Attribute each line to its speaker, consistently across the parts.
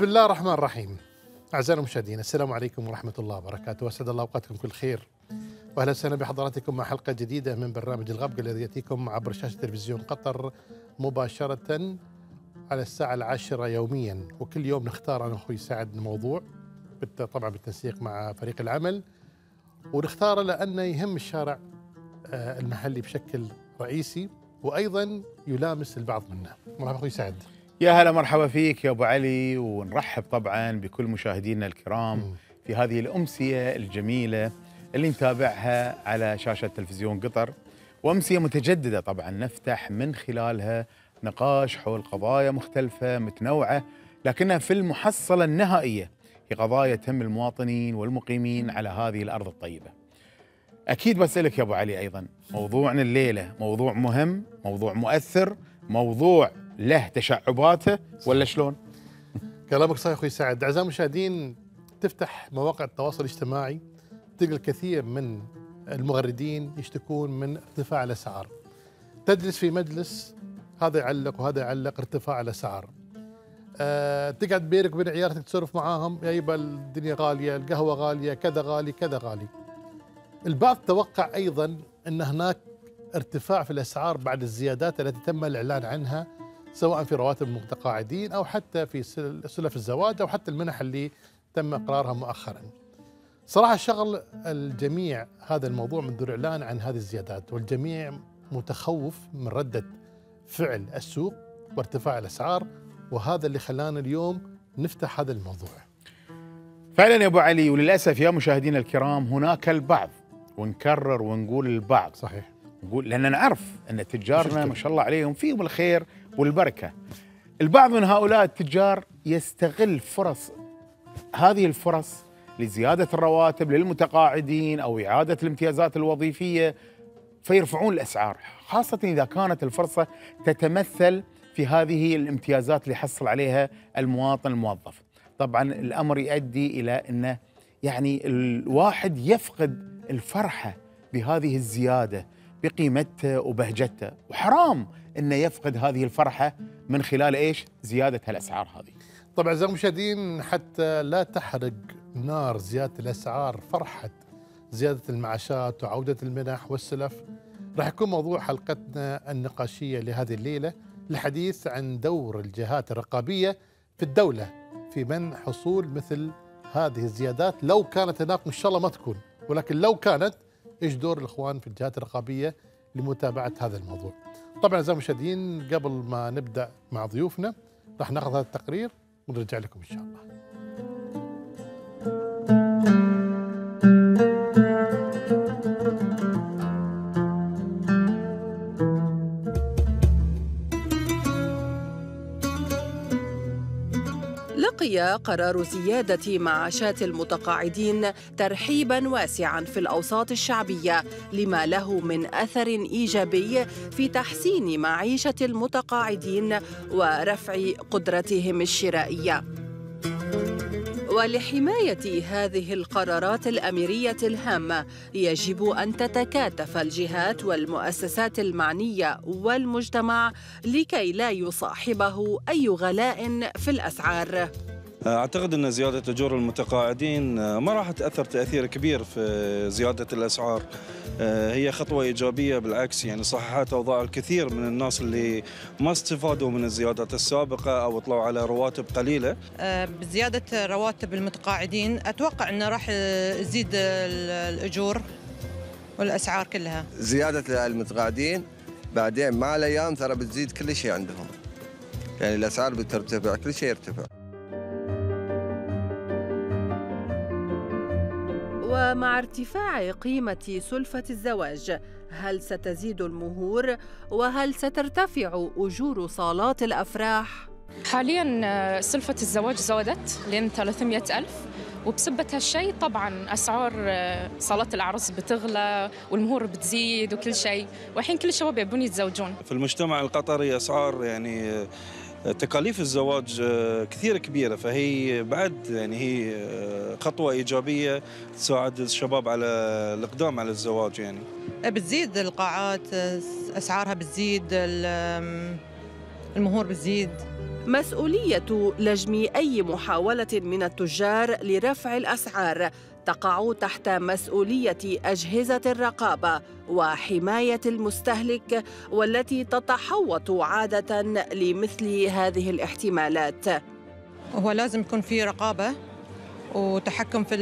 Speaker 1: بسم الله الرحمن الرحيم أعزائي المشاهدين السلام عليكم ورحمة الله وبركاته وأسعد الله أوقاتكم كل خير وأهلا وسهلا بحضراتكم مع حلقة جديدة من برنامج الغبق الذي يأتيكم عبر شاشة تلفزيون قطر مباشرة على الساعة العاشرة يوميا وكل يوم نختار أنا وأخوي سعد موضوع طبعا بالتنسيق مع فريق العمل ونختاره لأنه يهم الشارع آه، المحلي بشكل رئيسي وأيضا يلامس البعض منا مرحبا أخوي سعد يا هلا
Speaker 2: مرحبا فيك يا ابو علي ونرحب طبعا بكل مشاهدينا الكرام في هذه الامسيه الجميله اللي نتابعها على شاشه تلفزيون قطر وامسيه متجدده طبعا نفتح من خلالها نقاش حول قضايا مختلفه متنوعه لكنها في المحصله النهائيه هي قضايا تهم المواطنين والمقيمين على هذه الارض الطيبه. اكيد بسالك يا ابو علي ايضا موضوعنا الليله موضوع مهم، موضوع مؤثر، موضوع له تشعباته
Speaker 1: ولا شلون؟ كلامك صحيح اخوي سعد، اعزائي المشاهدين تفتح مواقع التواصل الاجتماعي تلقى الكثير من المغردين يشتكون من ارتفاع الاسعار. تجلس في مجلس هذا يعلق وهذا يعلق ارتفاع الاسعار. أه تقعد بينك وبين عيالك تتصرف معاهم يا يبا الدنيا غاليه، القهوه غاليه، كذا غالي، كذا غالي. البعض توقع ايضا ان هناك ارتفاع في الاسعار بعد الزيادات التي تم الاعلان عنها سواء في رواتب المتقاعدين او حتى في سلف الزواج او حتى المنح اللي تم اقرارها مؤخرا. صراحه شغل الجميع هذا الموضوع منذ الاعلان عن هذه الزيادات والجميع متخوف من رده فعل السوق وارتفاع الاسعار وهذا اللي خلانا اليوم نفتح هذا الموضوع.
Speaker 2: فعلا يا ابو علي وللاسف يا مشاهدينا الكرام هناك البعض ونكرر ونقول البعض صحيح نقول لان نعرف ان تجارنا ما شاء الله عليهم فيهم الخير والبركه. البعض من هؤلاء التجار يستغل فرص هذه الفرص لزياده الرواتب للمتقاعدين او اعاده الامتيازات الوظيفيه فيرفعون الاسعار، خاصه اذا كانت الفرصه تتمثل في هذه الامتيازات اللي حصل عليها المواطن الموظف. طبعا الامر يؤدي الى انه يعني الواحد يفقد الفرحه بهذه الزياده بقيمته وبهجته وحرام انه يفقد هذه الفرحه من خلال ايش؟ زياده هالاسعار هذه.
Speaker 1: طبعا زي المشاهدين حتى لا تحرق نار زياده الاسعار فرحه زياده المعاشات وعوده المنح والسلف راح يكون موضوع حلقتنا النقاشيه لهذه الليله الحديث عن دور الجهات الرقابيه في الدوله في منع حصول مثل هذه الزيادات لو كانت هناك ان شاء الله ما تكون ولكن لو كانت ايش دور الاخوان في الجهات الرقابيه لمتابعه هذا الموضوع طبعا اعزائي المشاهدين قبل ما نبدا مع ضيوفنا راح ناخذ هذا التقرير ونرجع لكم ان شاء الله
Speaker 3: السورية قرار زيادة معاشات المتقاعدين ترحيبا واسعا في الأوساط الشعبية لما له من أثر إيجابي في تحسين معيشة المتقاعدين ورفع قدرتهم الشرائية. ولحماية هذه القرارات الأميرية الهامة يجب أن تتكاتف الجهات والمؤسسات المعنية والمجتمع لكي لا يصاحبه أي غلاء في الأسعار.
Speaker 4: اعتقد ان زياده اجور المتقاعدين آه، ما راح تاثر تاثير كبير في زياده الاسعار آه، هي خطوه ايجابيه بالعكس يعني صححت اوضاع الكثير من الناس اللي ما استفادوا من الزيادات السابقه او طلعوا على رواتب قليله
Speaker 3: آه، بزياده رواتب المتقاعدين اتوقع انه راح تزيد الاجور والاسعار كلها
Speaker 4: زياده المتقاعدين
Speaker 5: بعدين مع الايام ترى بتزيد كل شيء عندهم يعني الاسعار بترتفع
Speaker 6: كل شيء يرتفع
Speaker 3: ومع ارتفاع قيمة سلفة الزواج هل ستزيد المهور وهل سترتفع أجور صالات الأفراح؟ حاليا
Speaker 4: آه، سلفة الزواج زادت لين 300 ألف وبسبة هالشيء طبعا أسعار آه، صالات الأعراس بتغلى والمهور بتزيد وكل شيء والحين كل الشباب يبون يتزوجون في المجتمع القطري أسعار يعني آه، تكاليف الزواج آه، كثير كبيره فهي بعد يعني هي آه، خطوه ايجابيه تساعد الشباب على الاقدام على الزواج يعني
Speaker 3: بتزيد القاعات آه، اسعارها بتزيد المهور بتزيد مسؤوليه لجم اي محاوله من التجار لرفع الاسعار تقع تحت مسؤوليه اجهزه الرقابه وحمايه المستهلك والتي تتحوط عاده لمثل هذه الاحتمالات هو لازم يكون في رقابه وتحكم في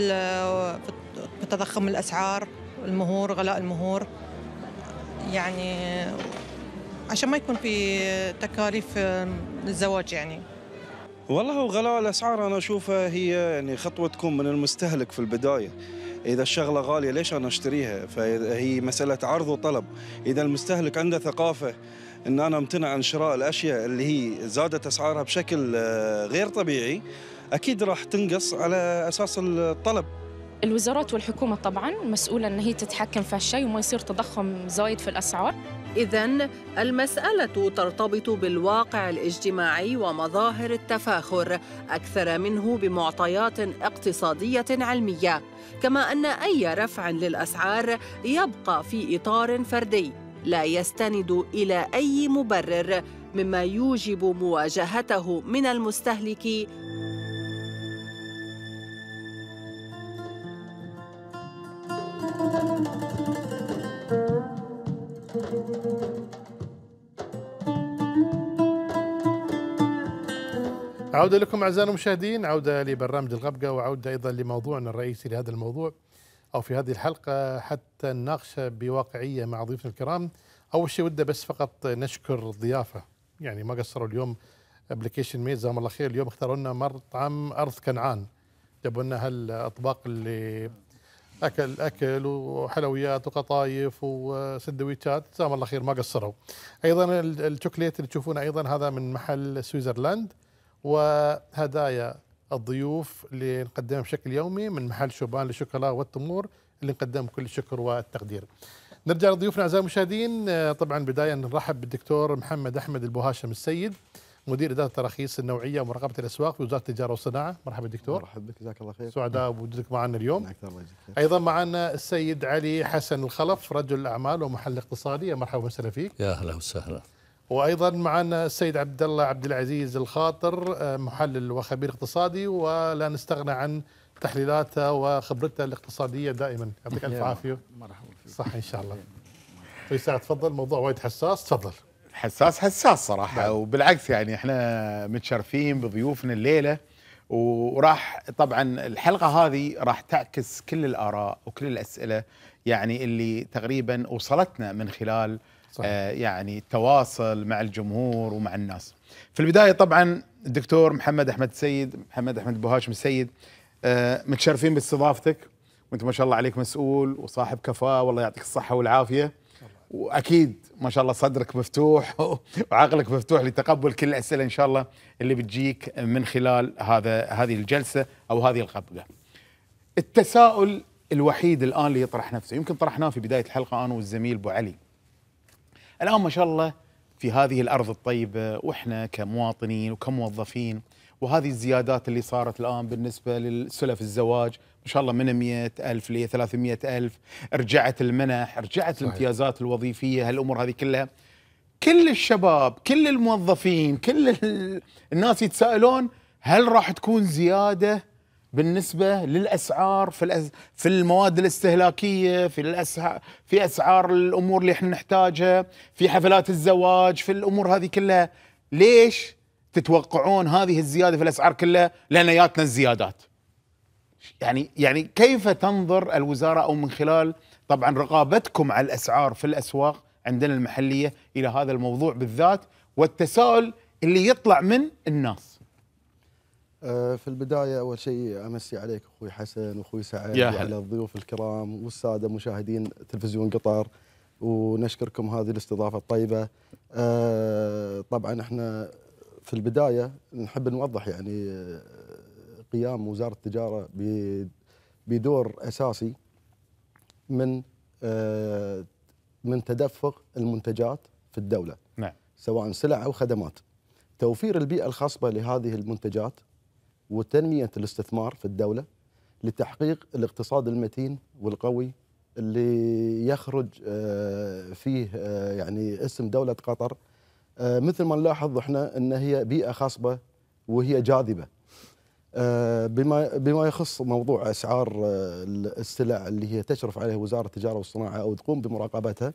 Speaker 3: في تضخم الاسعار المهور غلاء المهور يعني عشان ما يكون في تكاليف للزواج يعني
Speaker 4: والله غلاء الاسعار انا اشوفها هي يعني خطوه تكون من المستهلك في البدايه اذا الشغله غاليه ليش انا اشتريها فهي مساله عرض وطلب اذا المستهلك عنده ثقافه ان انا امتنع عن شراء الاشياء اللي هي زادت اسعارها بشكل آه، غير طبيعي اكيد راح تنقص على اساس الطلب الوزارات والحكومه طبعا مسؤوله ان هي تتحكم في هالشيء وما يصير تضخم زايد في الاسعار
Speaker 3: إذا المسألة ترتبط بالواقع الاجتماعي ومظاهر التفاخر أكثر منه بمعطيات اقتصادية علمية، كما أن أي رفع للأسعار يبقى في إطار فردي لا يستند إلى أي مبرر، مما يوجب مواجهته من المستهلك
Speaker 1: عودة لكم أعزائنا المشاهدين عودة لبرنامج الغبقة وعودة أيضا لموضوعنا الرئيسي لهذا الموضوع أو في هذه الحلقة حتى نناقشه بواقعية مع ضيوفنا الكرام أول شيء وده بس فقط نشكر الضيافة يعني ما قصروا اليوم ابلكيشن ميت جزاهم الله خير اليوم اختاروا لنا مطعم أرض كنعان جابوا لنا هالأطباق اللي اكل اكل وحلويات وقطايف وسندويتشات جزاهم الله خير ما قصروا ايضا الشوكليت اللي تشوفونه ايضا هذا من محل سويسرلاند وهدايا الضيوف اللي نقدمها بشكل يومي من محل شوبان للشوكولا والتمور اللي نقدم كل الشكر والتقدير. نرجع لضيوفنا اعزائي المشاهدين آه، طبعا بدايه نرحب بالدكتور محمد احمد البوهاشم السيد مدير اداره التراخيص النوعيه ومراقبه الاسواق في وزاره التجاره والصناعه مرحبا دكتور مرحبا بك جزاك الله خير سعداء بوجودك معنا اليوم الله ايضا معنا السيد علي حسن الخلف رجل اعمال ومحل اقتصادي مرحبا وسهلا فيك
Speaker 6: يا اهلا وسهلا
Speaker 1: وايضا معنا السيد عبد الله عبد العزيز الخاطر آه، محلل وخبير اقتصادي ولا نستغنى عن تحليلاته وخبرته الاقتصاديه دائما يعطيك الف عافيه مرحبا فيك صح ان شاء الله ساعه تفضل موضوع
Speaker 2: وايد حساس تفضل حساس حساس صراحه ده. نعم. وبالعكس يعني احنا متشرفين بضيوفنا الليله وراح طبعا الحلقه هذه راح تعكس كل الاراء وكل الاسئله يعني اللي تقريبا وصلتنا من خلال صحيح. آه يعني تواصل مع الجمهور ومع الناس في البدايه طبعا الدكتور محمد احمد السيد محمد احمد ابو هاشم السيد آه متشرفين باستضافتك وانت ما شاء الله عليك مسؤول وصاحب كفاءه والله يعطيك الصحه والعافيه واكيد ما شاء الله صدرك مفتوح وعقلك مفتوح لتقبل كل الاسئله ان شاء الله اللي بتجيك من خلال هذا هذه الجلسه او هذه الغبقه. التساؤل الوحيد الان اللي يطرح نفسه يمكن طرحناه في بدايه الحلقه انا والزميل ابو علي الآن ما شاء الله في هذه الأرض الطيبة وإحنا كمواطنين وكموظفين وهذه الزيادات اللي صارت الآن بالنسبة للسلف الزواج ما شاء الله من 100 ألف ل 300 ألف رجعت المنح رجعت صحيح. الامتيازات الوظيفية هالأمور هذه كلها كل الشباب كل الموظفين كل الناس يتساءلون هل راح تكون زيادة بالنسبة للأسعار في في المواد الاستهلاكية في الأسعار في أسعار الأمور اللي احنا نحتاجها في حفلات الزواج في الأمور هذه كلها ليش تتوقعون هذه الزيادة في الأسعار كلها لأن ياتنا الزيادات يعني يعني كيف تنظر الوزارة أو من خلال طبعا رقابتكم على الأسعار في الأسواق عندنا المحلية إلى هذا الموضوع بالذات والتساؤل اللي يطلع من الناس
Speaker 5: آه، في البداية أول شيء أمسي عليك أخوي حسن وأخوي سعد يا وعلى الضيوف الكرام والسادة مشاهدين تلفزيون قطر ونشكركم هذه الاستضافة الطيبة آه، طبعا احنا في البداية نحب نوضح يعني آه، قيام وزارة التجارة بدور أساسي من من تدفق المنتجات في الدولة نعم. سواء سلع أو خدمات توفير البيئة الخصبة لهذه المنتجات وتنمية الاستثمار في الدولة لتحقيق الاقتصاد المتين والقوي اللي يخرج آه، فيه آه، يعني اسم دولة قطر آه، مثل ما نلاحظ احنا ان هي بيئة خصبة وهي جاذبة بما بما يخص موضوع اسعار السلع اللي هي تشرف عليها وزاره التجاره والصناعه او تقوم بمراقبتها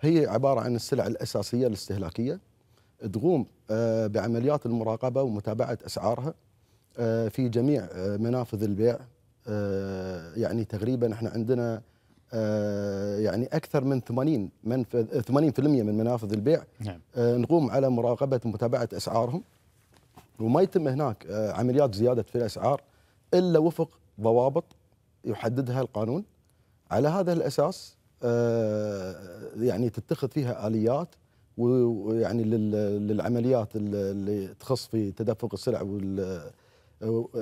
Speaker 5: هي عباره عن السلع الاساسيه الاستهلاكيه تقوم بعمليات المراقبه ومتابعه اسعارها آه، في جميع آه، منافذ البيع آه، يعني تقريبا احنا عندنا يعني اكثر من 80 منفذ 80% من منافذ البيع نعم. نقوم على مراقبه ومتابعه اسعارهم وما يتم هناك عمليات زياده في الاسعار الا وفق ضوابط يحددها القانون على هذا الاساس يعني تتخذ فيها اليات ويعني للعمليات اللي تخص في تدفق السلع وال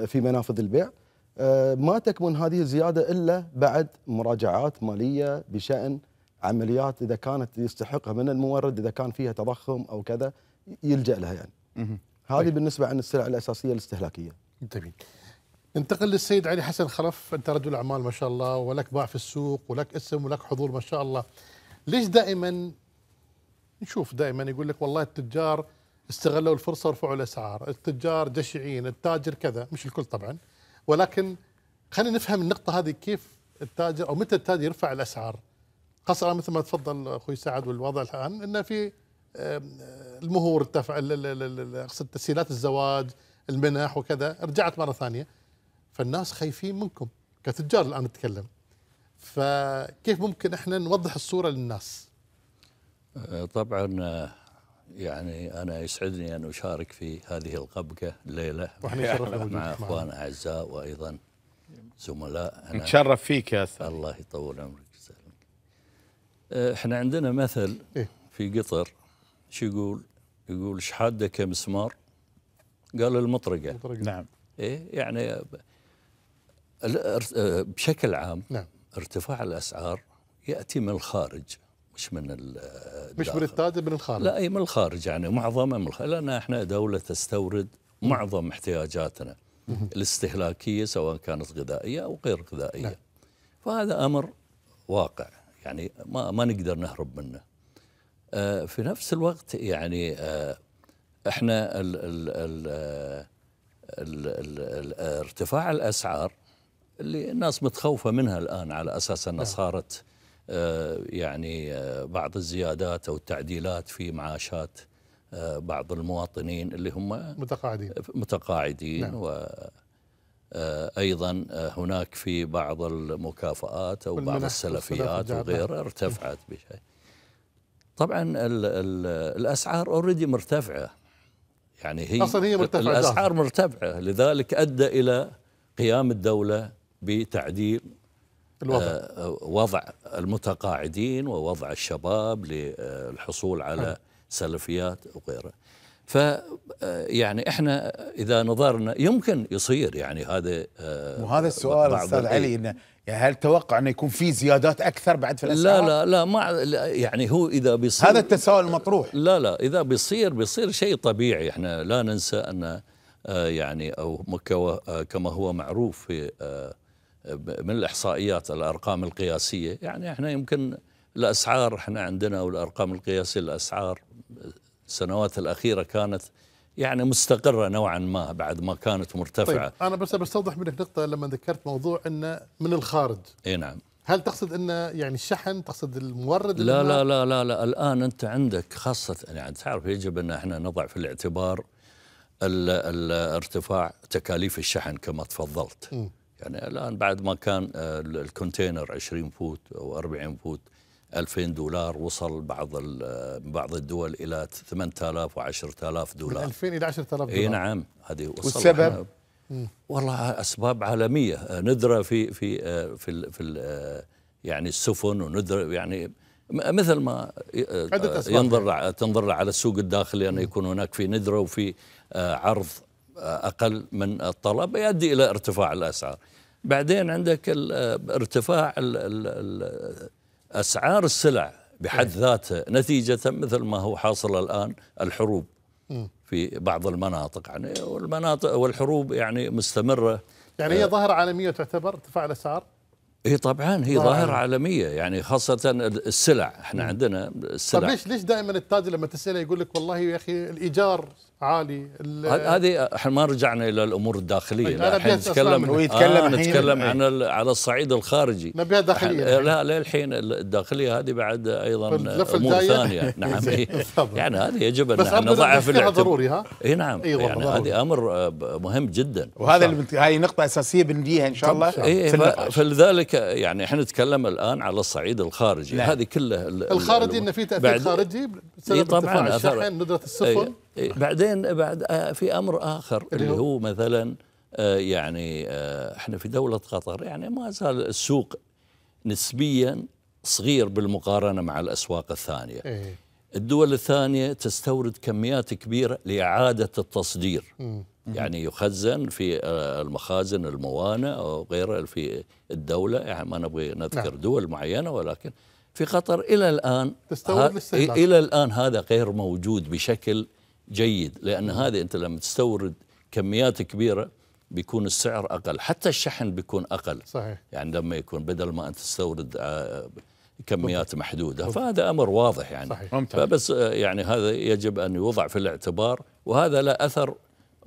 Speaker 5: في منافذ البيع آه، ما تكمن هذه الزياده الا بعد مراجعات ماليه بشان عمليات اذا كانت يستحقها من المورد اذا كان فيها تضخم او كذا يلجا لها يعني. هذه طيب. بالنسبه عن السلع الاساسيه الاستهلاكيه.
Speaker 1: جميل. انتقل للسيد علي حسن خلف انت رجل اعمال ما شاء الله ولك باع في السوق ولك اسم ولك حضور ما شاء الله. ليش دائما نشوف دائما يقول لك والله التجار استغلوا الفرصه ورفعوا الاسعار، التجار جشعين، التاجر كذا، مش الكل طبعا ولكن خلينا نفهم النقطه هذه كيف التاجر او متى التاجر يرفع الاسعار؟ خاصه مثل ما تفضل اخوي سعد والوضع الان انه في المهور ارتفع اقصد تسهيلات الزواج، المنح وكذا رجعت مره ثانيه فالناس خايفين منكم كتجار الان نتكلم فكيف ممكن احنا نوضح الصوره للناس؟
Speaker 6: آه، طبعا آه، يعني أنا يسعدني أن أشارك في هذه القبقة الليلة مع أخوان أعزاء وأيضا زملاء نتشرف فيك يا أستاذ الله يطول عمرك أه، احنا عندنا مثل إيه. في قطر شو يقول؟ يقول شحادة كمسمار قال المطرقة المطرقه نعم ايه يعني أه، بشكل عام نعم. ارتفاع الأسعار يأتي من الخارج مش من مش من التاجر من الخارج لا اي من الخارج يعني معظمها من الخارج لان احنا دوله تستورد معظم احتياجاتنا الاستهلاكيه سواء كانت غذائيه او غير غذائيه نعم. فهذا امر واقع يعني ما ما نقدر نهرب منه آه، في نفس الوقت يعني آه، احنا ال ال ال آه، ال ال ال ارتفاع الاسعار اللي الناس متخوفه منها الان على اساس انها نعم. صارت نعم. آه، يعني آه، بعض الزيادات أو التعديلات في معاشات آه، بعض المواطنين اللي هم متقاعدين متقاعدين نعم. و ايضا هناك في بعض المكافآت او بعض السلفيات وغيرها ارتفعت نعم. بشيء. طبعا الـ الـ الاسعار اوريدي مرتفعه. يعني هي اصلا هي مرتفعه الاسعار مرتفعه لذلك ادى الى قيام الدوله بتعديل الوضع آه، آه، وضع المتقاعدين ووضع الشباب للحصول على سلفيات وغيره ف آه، يعني احنا اذا نظرنا يمكن يصير يعني هذا وهذا السؤال استاذ علي انه يعني هل توقع انه يكون في زيادات اكثر بعد في الاسعار؟ لا لا لا ما يعني هو اذا بيصير هذا التساؤل المطروح لا لا اذا بيصير بيصير شيء طبيعي احنا لا ننسى ان يعني او كما هو معروف في من الاحصائيات الارقام القياسيه يعني احنا يمكن الاسعار احنا عندنا والارقام القياسيه الاسعار السنوات الاخيره كانت يعني مستقره نوعا ما بعد ما كانت مرتفعه طيب
Speaker 1: انا بس بستوضح منك نقطه لما ذكرت موضوع انه من الخارج اي نعم هل تقصد انه يعني الشحن تقصد المورد لا لا
Speaker 6: لا لا لا الان انت عندك خاصه يعني تعرف يجب ان احنا نضع في الاعتبار ال ارتفاع تكاليف الشحن كما تفضلت م. يعني الآن بعد ما كان آه، الكونتينر 20 فوت أو 40 فوت 2000 دولار وصل بعض آه، بعض الدول الى 8000 و10000 دولار 2000 الى 10000 دولار اي نعم هذه وصل والسبب آه، والله اسباب عالميه نذره في في في, في يعني السفن ونذره يعني مثل ما ينظر تنظر على السوق الداخلي ان يكون هناك في نذره وفي عرض اقل من الطلب يؤدي الى ارتفاع الاسعار. بعدين عندك ارتفاع اسعار السلع بحد إيه. ذاتها نتيجه مثل ما هو حاصل الان الحروب في بعض المناطق يعني والمناطق والحروب يعني مستمره يعني هي آه.
Speaker 1: ظاهره عالميه تعتبر ارتفاع الاسعار؟
Speaker 6: هي إيه، طبعا هي ظاهرة عالمية يعني خاصة السلع احنا عندنا السلع طيب ليش
Speaker 1: ليش دائما التاجر لما تسأله يقول لك والله يا اخي الايجار عالي هذه
Speaker 6: احنا ما رجعنا الى الامور الداخليه احنا طيب، نتكلم ويتكلم آه نتكلم إيه. عن على الصعيد الخارجي بها داخليه يعني. لا للحين الداخليه هذه بعد ايضا امور ثانيه نعم إيه. يعني هذه يجب ان نضعها في الاعتبار ضروري ها اي نعم أيوة، يعني هذه امر آه، مهم جدا وهذا
Speaker 2: هاي نقطه اساسيه بنجيها ان شاء الله إيه،
Speaker 6: فلذلك يعني احنا نتكلم الان على الصعيد الخارجي نعم. هذه كله الخارجي انه في تاثير خارجي بسبب ارتفاع الشحن ندره السفن إيه، بعدين بعد آه، في امر اخر اللي هو مثلا آه، يعني آه، احنا في دوله قطر يعني ما زال السوق نسبيا صغير بالمقارنه مع الاسواق الثانيه. إيه. الدول الثانيه تستورد كميات كبيره لاعاده التصدير. يعني يخزن في المخازن الموانئ او غيرها في الدوله يعني ما نبغي نذكر نعم. دول معينه ولكن في قطر الى الان الى الان هذا غير موجود بشكل جيد لأن هذه أنت لما تستورد كميات كبيرة بيكون السعر أقل حتى الشحن بيكون أقل صحيح يعني لما يكون بدل ما أنت تستورد آه، كميات محدودة فهذا أمر واضح يعني صحيح. فبس آه، يعني هذا يجب أن يوضع في الاعتبار وهذا له أثر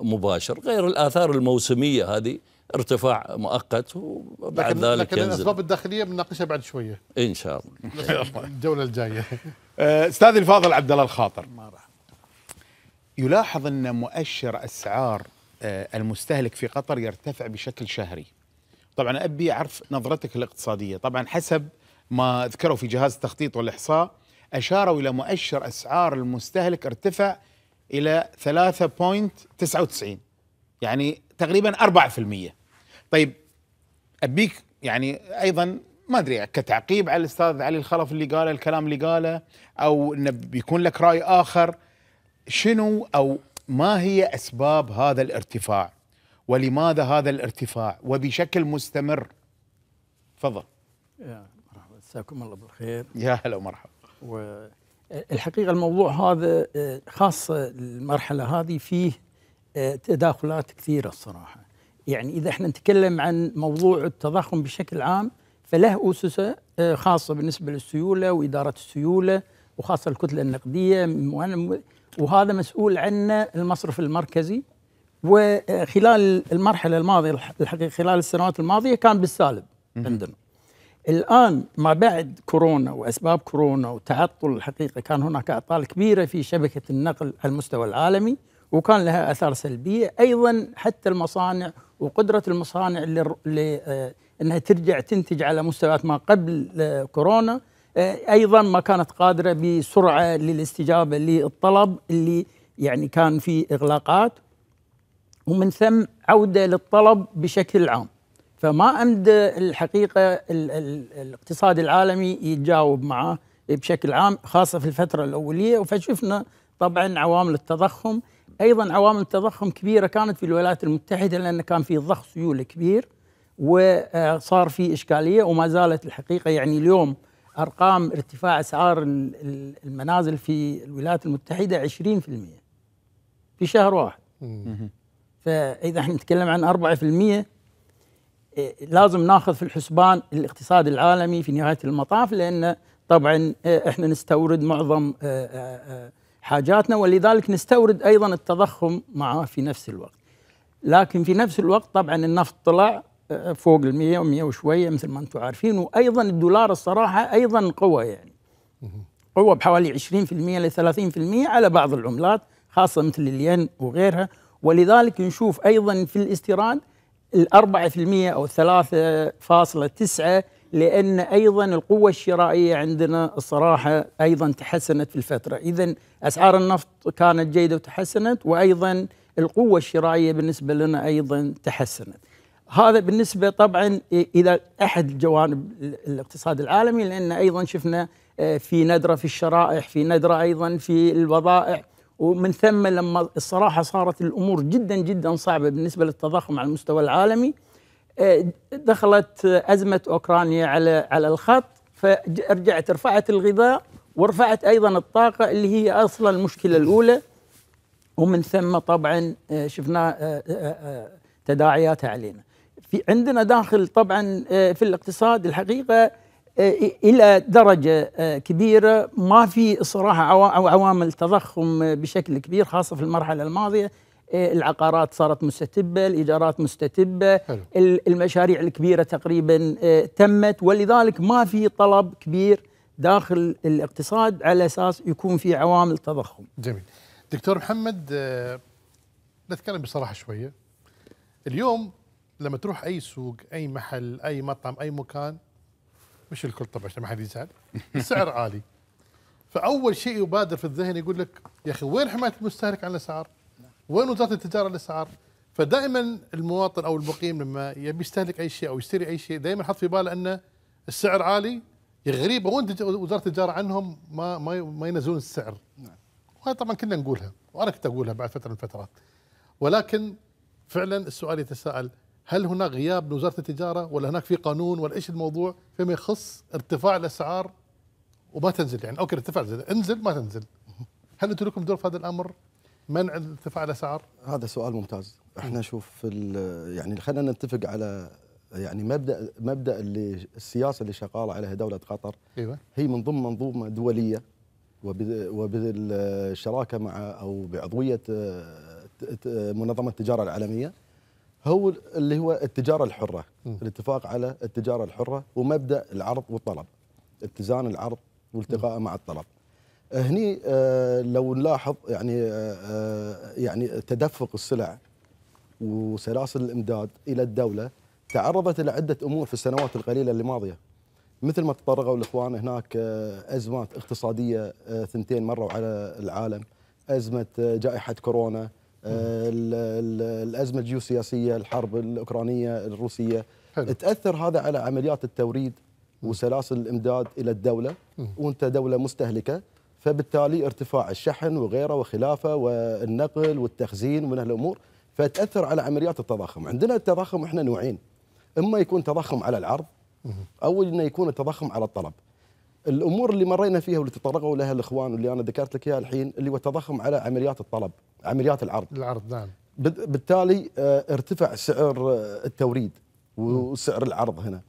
Speaker 6: مباشر غير الآثار الموسمية هذه ارتفاع مؤقت وبعد لكن ذلك لكن الاسباب
Speaker 1: الداخليه بنناقشها بعد شويه ان شاء الله الجوله الجايه
Speaker 6: آه، استاذي الفاضل
Speaker 2: عبد الله الخاطر ما راح يلاحظ أن مؤشر أسعار آه، المستهلك في قطر يرتفع بشكل شهري طبعا أبي أعرف نظرتك الاقتصادية طبعا حسب ما ذكروا في جهاز التخطيط والإحصاء أشاروا إلى مؤشر أسعار المستهلك ارتفع إلى 3.99 يعني تقريبا 4% طيب أبيك يعني أيضا ما أدري كتعقيب على الأستاذ علي الخلف اللي قاله الكلام اللي قاله أو أنه بيكون لك رأي آخر شنو او ما هي اسباب هذا الارتفاع؟ ولماذا هذا الارتفاع وبشكل مستمر؟ تفضل.
Speaker 7: يا مرحبا مساكم الله بالخير. يا هلا ومرحبا. الحقيقه الموضوع هذا آه، خاصه المرحله هذه فيه آه، تداخلات كثيره الصراحه. يعني اذا احنا نتكلم عن موضوع التضخم بشكل عام فله اسسه آه، خاصه بالنسبه للسيوله واداره السيوله وخاصه الكتله النقديه وهذا مسؤول عنه المصرف المركزي وخلال المرحله الماضيه الحقيقه خلال السنوات الماضيه كان بالسالب عندنا الان ما بعد كورونا واسباب كورونا وتعطل الحقيقه كان هناك اعطال كبيره في شبكه النقل على المستوى العالمي وكان لها اثار سلبيه ايضا حتى المصانع وقدره المصانع اللي آه، انها ترجع تنتج على مستويات ما قبل آه، كورونا آه، ايضا ما كانت قادره بسرعه للاستجابه للطلب اللي يعني كان في اغلاقات ومن ثم عوده للطلب بشكل عام فما امدى الحقيقه الـ الـ الاقتصاد العالمي يتجاوب معه بشكل عام خاصه في الفتره الاوليه وفشفنا طبعا عوامل التضخم ايضا عوامل التضخم كبيره كانت في الولايات المتحده لان كان في ضخ سيوله كبير وصار في اشكاليه وما زالت الحقيقه يعني اليوم ارقام ارتفاع اسعار المنازل في الولايات المتحده 20% في شهر واحد فاذا احنا نتكلم عن 4% إيه، لازم ناخذ في الحسبان الاقتصاد العالمي في نهايه المطاف لان طبعا إيه، احنا نستورد معظم إيه، حاجاتنا ولذلك نستورد ايضا التضخم معه في نفس الوقت لكن في نفس الوقت طبعا النفط طلع فوق ال و 100 وشوية مثل ما أنتم عارفين وأيضا الدولار الصراحة أيضا قوى يعني قوى بحوالي 20% ل 30% على بعض العملات خاصة مثل الين وغيرها ولذلك نشوف أيضا في الاستيراد ال 4% أو 3.9 لأن أيضا القوة الشرائية عندنا الصراحة أيضا تحسنت في الفترة إذا أسعار النفط كانت جيدة وتحسنت وأيضا القوة الشرائية بالنسبة لنا أيضا تحسنت هذا بالنسبه طبعا الى احد جوانب الاقتصاد العالمي لان ايضا شفنا آه، في ندره في الشرائح في ندره ايضا في البضائع ومن ثم لما الصراحه صارت الامور جدا جدا صعبه بالنسبه للتضخم على المستوى العالمي آه، دخلت ازمه اوكرانيا على على الخط فرجعت رفعت الغذاء ورفعت ايضا الطاقه اللي هي اصلا المشكله الاولى ومن ثم طبعا آه، شفنا تداعياتها علينا في عندنا داخل طبعا آه، في الاقتصاد الحقيقه آه، الى درجه آه، كبيره ما في صراحه عوامل تضخم بشكل كبير خاصه في المرحله الماضيه العقارات صارت مستتبه، الايجارات مستتبه، حلو. المشاريع الكبيره تقريبا تمت ولذلك ما في طلب كبير داخل الاقتصاد على اساس يكون في عوامل تضخم. جميل. دكتور محمد نتكلم بصراحه شويه.
Speaker 1: اليوم لما تروح اي سوق اي محل اي مطعم اي مكان مش الكل طبعا عشان ما حد يزعل السعر عالي فاول شيء يبادر في الذهن يقول لك يا اخي وين حمايه المستهلك عن الاسعار؟ وين وزاره التجاره الاسعار؟ فدائما المواطن او المقيم لما يبي يستهلك اي شيء او يشتري اي شيء دائما يحط في باله انه السعر عالي يا غريب وين وزاره التجاره عنهم ما ما, ما ينزلون السعر. نعم. وهذا طبعا كنا نقولها وانا كنت اقولها بعد فتره من الفترات. ولكن فعلا السؤال يتساءل هل هناك غياب لوزاره التجاره ولا هناك في قانون ولا ايش الموضوع فيما يخص ارتفاع الاسعار وما تنزل يعني اوكي ارتفع زي. انزل ما تنزل هل انتم لكم دور في هذا الامر منع ارتفاع الاسعار هذا سؤال ممتاز احنا
Speaker 5: شوف يعني خلينا نتفق على يعني مبدا مبدا اللي السياسه اللي شغاله عليها دوله قطر ايوه هي من ضمن منظومه دوليه وبالشراكه مع او بعضويه آه، منظمه التجاره العالميه هو اللي هو التجاره الحره م. الاتفاق على التجاره الحره ومبدا العرض والطلب اتزان العرض والتقائه مع الطلب هني آه، لو نلاحظ يعني آه، آه، يعني تدفق السلع وسلاسل الامداد الى الدوله تعرضت الى عده امور في السنوات القليله اللي ماضيه مثل ما تطرقوا الاخوان هناك ازمات اقتصاديه ثنتين مروا على العالم ازمه جائحه كورونا آه، الازمه الجيوسياسيه الحرب الاوكرانيه الروسيه حلو. تاثر هذا على عمليات التوريد وسلاسل الامداد الى الدوله وانت دوله مستهلكه فبالتالي ارتفاع الشحن وغيره وخلافه والنقل والتخزين ومن هالامور فتاثر على عمليات التضخم، عندنا التضخم احنا نوعين اما يكون تضخم على العرض او انه يكون التضخم على الطلب. الامور اللي مرينا فيها واللي تطرقوا لها الاخوان واللي انا ذكرت لك اياها الحين اللي هو التضخم على عمليات الطلب عمليات العرض العرض نعم بالتالي آه، ارتفع سعر آه، التوريد وسعر العرض هنا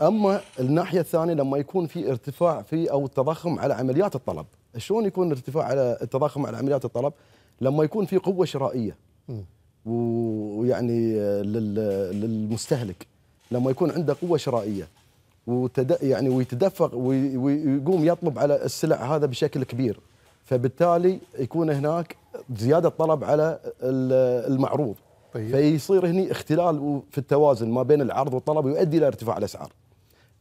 Speaker 5: اما الناحيه الثانيه لما يكون في ارتفاع في او التضخم على عمليات الطلب شلون يكون ارتفاع على التضخم على عمليات الطلب لما يكون في قوه شرائيه ويعني آه، للمستهلك لما يكون عنده قوه شرائيه وتد... يعني ويتدفق وي... ويقوم يطلب على السلع هذا بشكل كبير فبالتالي يكون هناك زياده طلب على المعروض طيب. فيصير هني اختلال في التوازن ما بين العرض والطلب ويؤدي الى ارتفاع الاسعار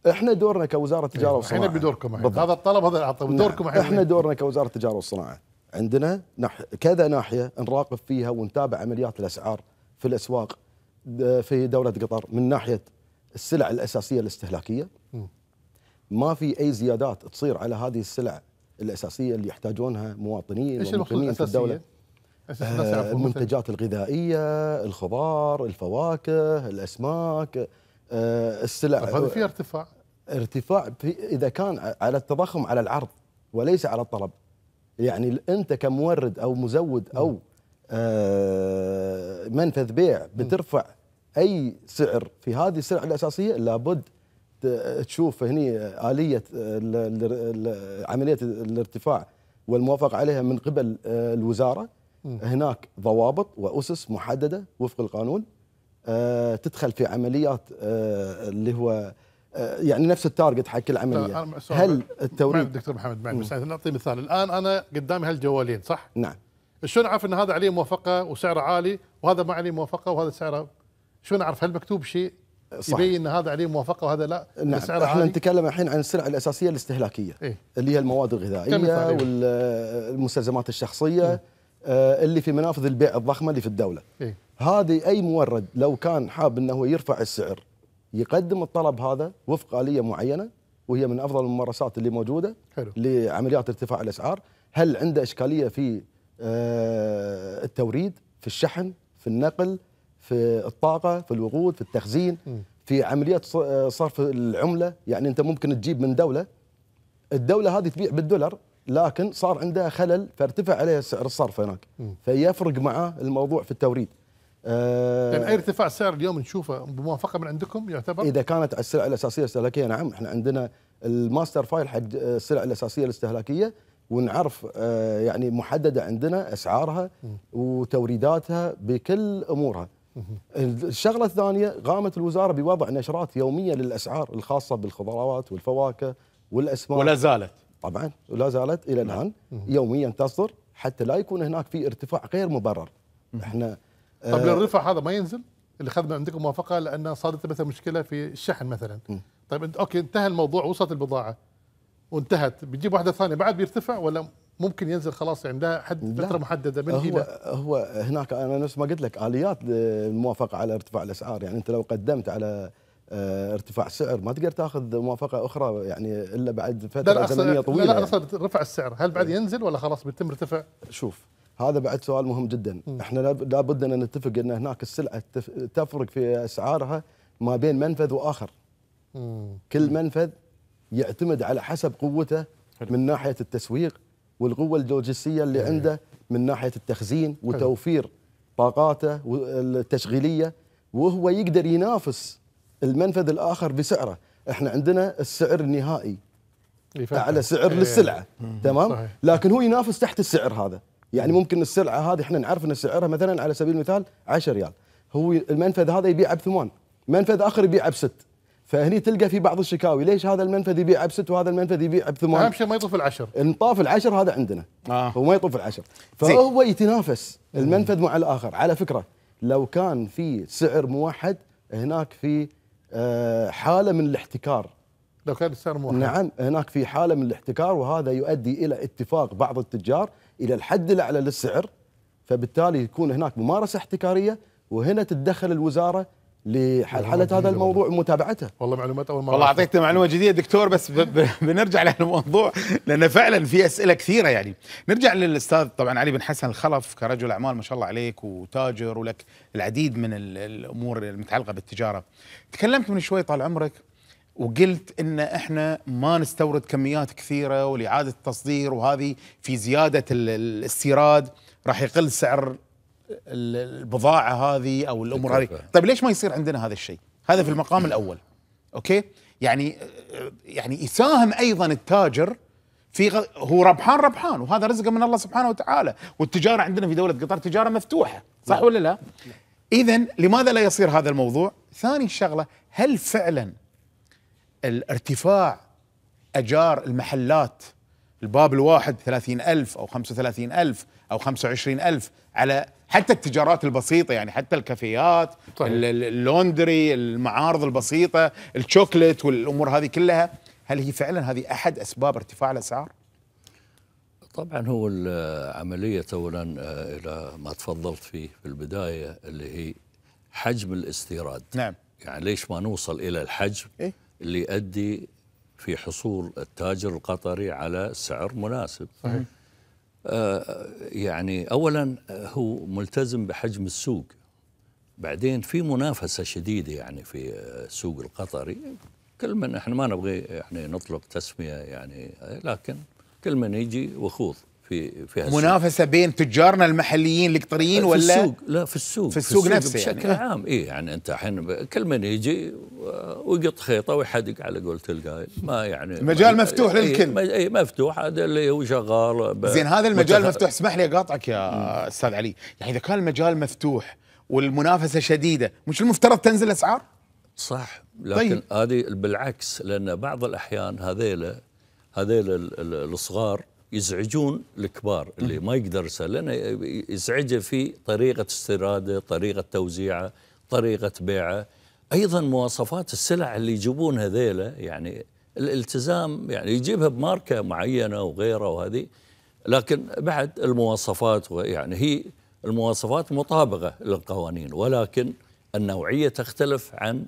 Speaker 1: احنا دورنا كوزاره إيه، تجاره والصناعه احنا بدوركم هذا الطلب هذا العطب نعم. دوركم احنا
Speaker 5: دورنا كوزاره تجاره والصناعه عندنا نح... كذا ناحيه نراقب فيها ونتابع عمليات الاسعار في الاسواق آه، في دوله قطر من ناحيه السلع الاساسيه الاستهلاكيه ما في اي زيادات تصير على هذه السلع الاساسيه اللي يحتاجونها مواطنين ومقيمين في الدوله آه المنتجات الغذائيه الخضار الفواكه الاسماك آه السلع طيب، هذا في ارتفاع ارتفاع في اذا كان على التضخم على العرض وليس على الطلب يعني انت كمورد او مزود او آه، منفذ بيع بترفع اي سعر في هذه السلع الاساسيه لابد تشوف هني اليه عمليه الارتفاع والموافقه عليها من قبل آه، الوزاره هناك ضوابط واسس محدده وفق القانون آه، تدخل في عمليات آه، اللي هو يعني نفس
Speaker 1: التارجت حق العمليه طيب، هل التوريد دكتور محمد معي بس نعطي مثال الان انا قدامي هالجوالين صح؟ نعم شلون اعرف ان هذا عليه موافقه وسعره عالي وهذا ما عليه موافقه وهذا سعره شو نعرف هل مكتوب شيء صح. يبين هذا عليه موافقه وهذا لا نعم احنا
Speaker 5: نتكلم الحين عن السلع الاساسيه الاستهلاكيه إيه؟ اللي هي المواد الغذائيه إيه.
Speaker 1: والمستلزمات
Speaker 5: الشخصيه إيه؟ آه، اللي في منافذ البيع الضخمه اللي في الدوله إيه؟ هذه اي مورد لو كان حاب انه يرفع السعر يقدم الطلب هذا وفق اليه معينه وهي من افضل الممارسات اللي موجوده حلو. لعمليات ارتفاع الاسعار هل عنده اشكاليه في آه، التوريد في الشحن في النقل في الطاقه في الوقود في التخزين في عمليات آه، صرف العمله يعني انت ممكن تجيب من دوله الدوله هذه تبيع بالدولار لكن صار عندها خلل فارتفع عليه سعر الصرف هناك فيفرق معاه الموضوع في التوريد يعني اي
Speaker 1: ارتفاع سعر اليوم نشوفه بموافقه من عندكم يعتبر؟ اذا
Speaker 5: كانت على السلع الاساسيه الاستهلاكيه نعم احنا عندنا الماستر فايل حق آه، السلع الاساسيه الاستهلاكيه ونعرف يعني محدده عندنا اسعارها وتوريداتها بكل امورها الشغله الثانيه قامت الوزاره بوضع نشرات يوميه للاسعار الخاصه بالخضروات والفواكه والاسماك ولا زالت طبعا ولا زالت الى نعم. الان يوميا تصدر حتى لا يكون هناك في ارتفاع غير مبرر احنا طب آه،
Speaker 1: الرفع هذا ما ينزل اللي خذ من عندكم موافقه لان صارت مثلا مشكله في الشحن مثلا طيب طيب اوكي انتهى الموضوع وصلت البضاعه وانتهت بتجيب واحده ثانيه بعد بيرتفع ولا ممكن ينزل خلاص عندها حد فتره محدده من هو هنا
Speaker 5: هو هناك انا نفس ما قلت لك اليات الموافقه على ارتفاع الاسعار يعني انت لو قدمت على آه، ارتفاع سعر ما تقدر تاخذ موافقه اخرى يعني الا بعد فتره زمنيه طويله لا, لا
Speaker 1: اصلا يعني. رفع السعر هل بعد إيه. ينزل ولا خلاص بيتم ارتفاع؟
Speaker 5: شوف هذا بعد سؤال مهم جدا احنا لابد ان نتفق ان هناك السلعه تفرق في اسعارها ما بين منفذ واخر كل منفذ يعتمد على حسب قوته من ناحيه التسويق والقوه اللوجستيه اللي إيه. عنده من ناحيه التخزين وتوفير طاقاته التشغيليه وهو يقدر ينافس المنفذ الاخر بسعره احنا عندنا السعر النهائي
Speaker 1: يفتح. اعلى سعر إيه. للسلعه تمام صحيح.
Speaker 5: لكن هو ينافس تحت السعر هذا يعني ممكن السلعه هذه احنا نعرف ان سعرها مثلا على سبيل المثال 10 ريال هو المنفذ هذا يبيع بثمان منفذ اخر يبيع بست فهني تلقى في بعض الشكاوي ليش هذا المنفذ يبيع بست وهذا المنفذ يبيع بثمان اهم شيء
Speaker 1: ما يطوف العشر
Speaker 5: ان طاف العشر هذا عندنا آه. هو ما يطوف العشر فهو زي. يتنافس المنفذ مع الاخر على فكره لو كان في سعر موحد هناك في آه، حاله من الاحتكار
Speaker 1: لو كان السعر موحد نعم
Speaker 5: هناك في حاله من الاحتكار وهذا يؤدي الى اتفاق بعض التجار الى الحد الاعلى للسعر فبالتالي يكون هناك ممارسه احتكاريه وهنا تتدخل الوزاره لحلحلة هذا الموضوع ومتابعته والله معلومات اول مره والله اعطيتنا معلومه
Speaker 2: جديده دكتور بس بنرجع للموضوع لانه فعلا في اسئله كثيره يعني نرجع للاستاذ طبعا علي بن حسن الخلف كرجل اعمال ما شاء الله عليك وتاجر ولك العديد من الامور المتعلقه بالتجاره تكلمت من شوي طال عمرك وقلت ان احنا ما نستورد كميات كثيره ولاعاده التصدير وهذه في زياده الاستيراد راح يقل سعر البضاعه هذه او الامور هذه طيب ليش ما يصير عندنا هذا الشيء هذا في المقام الاول اوكي يعني يعني يساهم ايضا التاجر في غ... هو ربحان ربحان وهذا رزقه من الله سبحانه وتعالى والتجاره عندنا في دوله قطر تجاره مفتوحه صح ولا لا اذا لماذا لا يصير هذا الموضوع ثاني شغله هل فعلا الارتفاع اجار المحلات الباب الواحد ثلاثين ألف أو خمسة ألف أو خمسة ألف على حتى التجارات البسيطه يعني حتى الكافيات طيب. اللوندري المعارض البسيطه الشوكلت والامور هذه كلها هل هي فعلا هذه احد اسباب ارتفاع الاسعار
Speaker 6: طبعا هو العمليه اولا آه، الى ما تفضلت فيه في البدايه اللي هي حجم الاستيراد نعم يعني ليش ما نوصل الى الحجم إيه؟ اللي يؤدي في حصول التاجر القطري على سعر مناسب صحيح. آه، يعني أولا آه، هو ملتزم بحجم السوق بعدين في منافسة شديدة يعني في آه، السوق القطري كل من احنا ما نبغي يعني نطلق تسمية يعني لكن كل من يجي وخوض في في هالسوق.
Speaker 2: منافسه بين تجارنا المحليين القطريين ولا في السوق لا
Speaker 6: في السوق في السوق, في السوق نفسه بشكل يعني. آه. عام اي يعني انت الحين كل من يجي ويقط خيطه ويحدق على قولة القايل ما يعني المجال مفتوح إيه للكل اي مفتوح هذا اللي هو شغال زين هذا المجال متخ... مفتوح
Speaker 2: اسمح لي اقاطعك يا استاذ علي يعني اذا كان المجال مفتوح والمنافسه شديده مش المفترض تنزل اسعار صح
Speaker 6: لكن طيب. هذه طيب. بالعكس لان بعض الاحيان هذيلا هذيل الصغار يزعجون الكبار اللي ما يقدر يسال يزعجه في طريقه استيراده، طريقه توزيعه، طريقه بيعه، ايضا مواصفات السلع اللي يجيبون هذيله يعني الالتزام يعني يجيبها بماركه معينه وغيره وهذه لكن بعد المواصفات يعني هي المواصفات مطابقه للقوانين ولكن النوعيه تختلف عن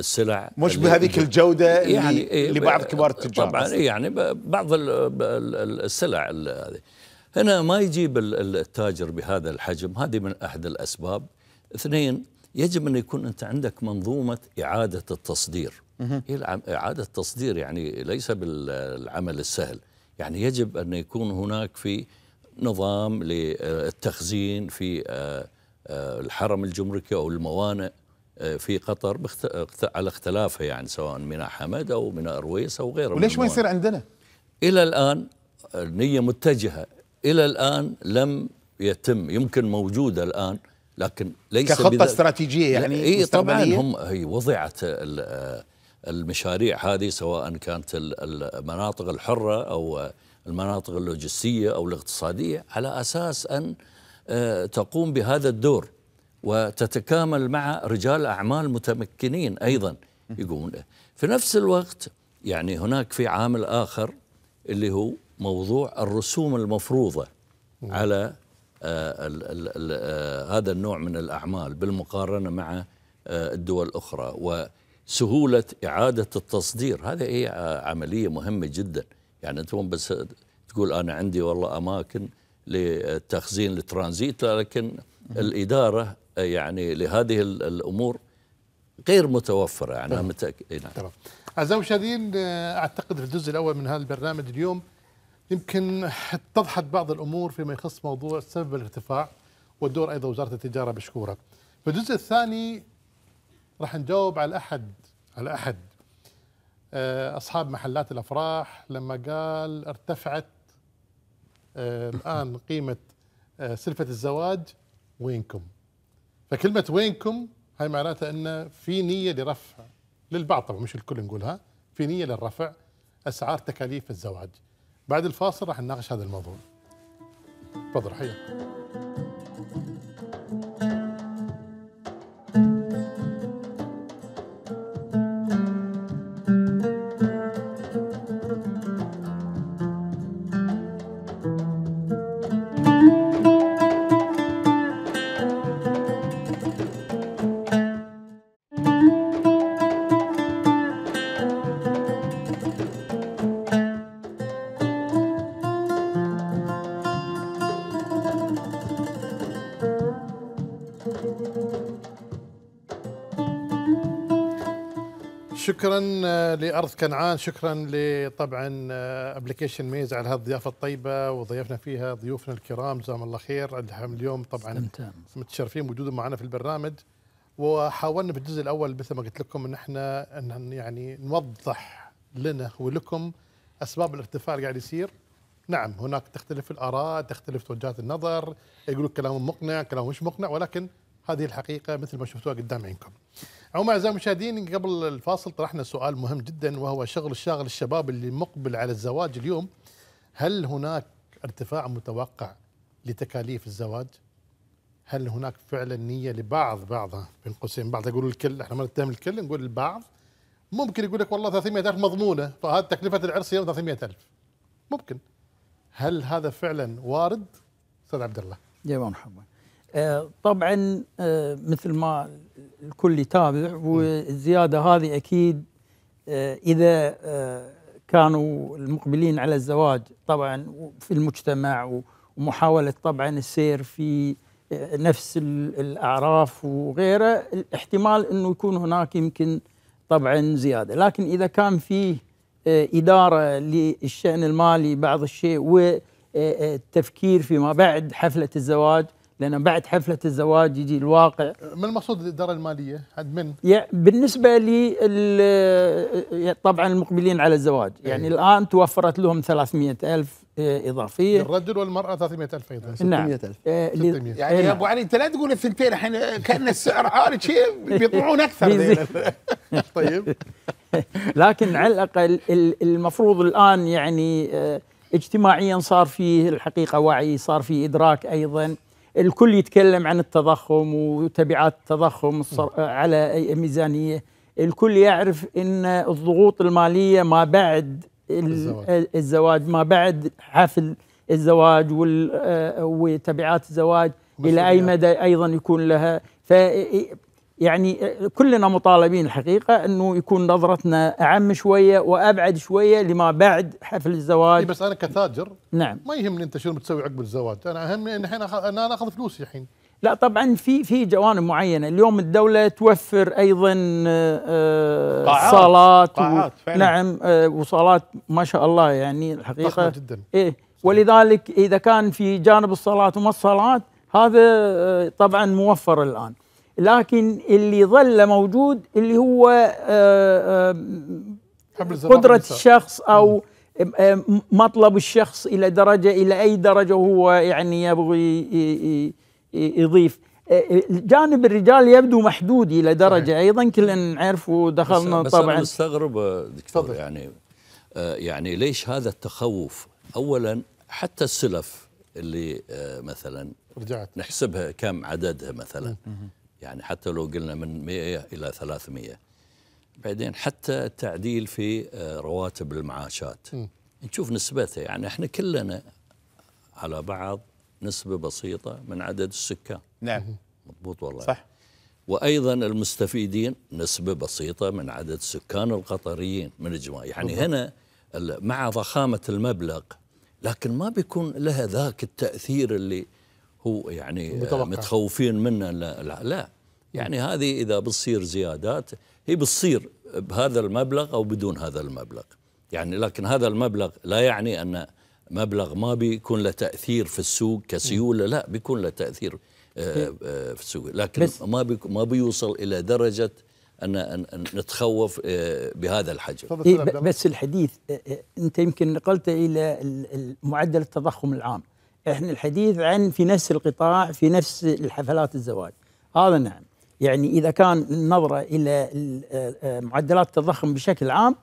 Speaker 6: السلع مش بهذيك
Speaker 2: الجودة يعني إيه، لبعض كبار التجار طبعا يعني
Speaker 6: بعض السلع هذه هنا ما يجيب التاجر بهذا الحجم هذه من أحد الأسباب اثنين يجب أن يكون أنت عندك منظومة إعادة التصدير إعادة التصدير يعني ليس بالعمل السهل يعني يجب أن يكون هناك في نظام للتخزين في آه، آه، الحرم الجمركي أو الموانئ آه، في قطر على اختلافها يعني سواء ميناء حمد او ميناء ارويس او غيره وليش ما يصير عندنا؟ الى الان النيه متجهه الى الان لم يتم يمكن موجوده الان لكن ليس كخطه استراتيجيه
Speaker 2: يعني اي طبعا هم هي
Speaker 6: وضعت المشاريع هذه سواء كانت المناطق الحره او المناطق اللوجستيه او الاقتصاديه على اساس ان آه، تقوم بهذا الدور وتتكامل مع رجال أعمال متمكنين أيضا يقومون إيه. في نفس الوقت يعني هناك في عامل آخر اللي هو موضوع الرسوم المفروضة على آه، آه، هذا النوع من الأعمال بالمقارنة مع آه، الدول الأخرى وسهولة إعادة التصدير هذه هي عملية مهمة جدا يعني أنت بس تقول أنا عندي والله أماكن للتخزين للترانزيت لكن الإدارة يعني لهذه الامور غير متوفره يعني انا متأكد نعم. اعزائي المشاهدين
Speaker 1: آه، اعتقد في الجزء الاول من هذا البرنامج اليوم يمكن اتضحت بعض الامور فيما يخص موضوع سبب الارتفاع والدور ايضا وزاره التجاره مشكوره. في الجزء الثاني راح نجاوب على احد على احد آه، اصحاب محلات الافراح لما قال ارتفعت آه، الان قيمه سلفه الزواج وينكم؟ فكلمة وينكم هاي معناتها أن في نية لرفع للبعض طبعا مش الكل نقولها في نية للرفع أسعار تكاليف الزواج بعد الفاصل راح نناقش هذا الموضوع تفضل حياكم شكرا آه، لارض كنعان شكرا لطبعا آه، ابلكيشن ميز على هذه الضيافه الطيبه وضيفنا فيها ضيوفنا الكرام جزاهم الله خير عندهم اليوم طبعا متشرفين وجودهم معنا في البرنامج وحاولنا في الجزء الاول مثل ما قلت لكم ان احنا ان يعني نوضح لنا ولكم اسباب الارتفاع اللي قاعد يصير نعم هناك تختلف الاراء تختلف توجهات النظر يقولون كلام مقنع كلام مش مقنع ولكن هذه الحقيقه مثل ما شفتوها قدام عينكم عموما اعزائي المشاهدين قبل الفاصل طرحنا سؤال مهم جدا وهو شغل الشاغل الشباب اللي مقبل على الزواج اليوم هل هناك ارتفاع متوقع لتكاليف الزواج؟ هل هناك فعلا نيه لبعض بعضها بين قوسين بعض يقولوا الكل احنا ما نتهم الكل نقول البعض ممكن يقول لك والله 300000 مضمونه فهذه تكلفه العرس 300000 ممكن هل هذا فعلا وارد؟ استاذ عبد الله.
Speaker 7: يا محمد طبعا آه، مثل ما الكل يتابع والزياده هذه اكيد آه، اذا آه، كانوا المقبلين على الزواج طبعا في المجتمع ومحاوله طبعا السير في نفس الاعراف وغيره الاحتمال انه يكون هناك يمكن طبعا زياده لكن اذا كان فيه اداره للشان المالي بعض الشيء والتفكير فيما بعد حفله الزواج لان بعد حفله الزواج يجي الواقع ما المقصود الاداره
Speaker 1: الماليه عند من
Speaker 7: يعني بالنسبه لي طبعا المقبلين على الزواج إيه. يعني أيه. الان توفرت لهم 300 الف إيه، اضافيه
Speaker 1: للرجل والمراه 300 الف ايضا
Speaker 2: 600 نعم. الف
Speaker 7: إيه، يعني يا ابو
Speaker 1: علي انت لا تقول الثنتين الحين
Speaker 7: كان السعر عالي
Speaker 1: شيء
Speaker 2: بيطلعون اكثر
Speaker 7: طيب لكن على الاقل المفروض الان يعني آه، اجتماعيا صار فيه الحقيقه وعي صار فيه ادراك ايضا الكل يتكلم عن التضخم وتبعات التضخم على ميزانيه الكل يعرف ان الضغوط الماليه ما بعد الزواج, الزواج ما بعد حفل الزواج آه، وتبعات الزواج الى اي مدى ايضا يكون لها يعني آه، كلنا مطالبين الحقيقة أنه يكون نظرتنا أعم شوية وأبعد شوية لما بعد حفل الزواج إيه، بس أنا كتاجر نعم ما يهمني أنت شنو بتسوي عقب الزواج أنا
Speaker 1: أهمني أن أنا, أنا أخذ فلوسي الحين
Speaker 7: لا طبعا في في جوانب معينه اليوم الدوله توفر ايضا آه، آه، قاعات صالات قاعات و... فعلا. نعم وصالات ما شاء الله يعني الحقيقه جدا ايه ولذلك اذا كان في جانب الصلاه وما الصلاه هذا طبعا موفر الان لكن اللي ظل موجود اللي هو آه، آه، قدرة الشخص أو آه، مطلب الشخص إلى درجة إلى أي درجة هو يعني يبغي يضيف جانب الرجال يبدو محدود الى درجه صحيح. ايضا كلنا نعرف ودخلنا بس طبعا بس انا
Speaker 6: مستغرب دكتور يعني يعني ليش هذا التخوف؟ اولا حتى السلف اللي مثلا رجعت نحسبها كم عددها مثلا يعني حتى لو قلنا من 100 إلى 300 بعدين حتى التعديل في آه، رواتب المعاشات م. نشوف نسبتها يعني احنا كلنا على بعض نسبة بسيطة من عدد السكان نعم مضبوط والله صح وأيضا المستفيدين نسبة بسيطة من عدد السكان القطريين من إجمالي يعني بالضبط. هنا مع ضخامة المبلغ لكن ما بيكون لها ذاك التأثير اللي هو يعني آه، متوقع. متخوفين منه لا, لا, لا يعني هذه إذا بتصير زيادات هي بتصير بهذا المبلغ أو بدون هذا المبلغ يعني لكن هذا المبلغ لا يعني أن مبلغ ما بيكون له تأثير في السوق كسيولة لا بيكون له تأثير آه، آه، في السوق لكن ما ما بيوصل إلى درجة أن نتخوف آه، بهذا الحجم إيه، بس
Speaker 7: الحديث أنت يمكن نقلت إلى معدل التضخم العام احنا الحديث عن في نفس القطاع في نفس الحفلات الزواج هذا نعم يعني إذا كان النظرة إلى آه، آه، معدلات التضخم بشكل عام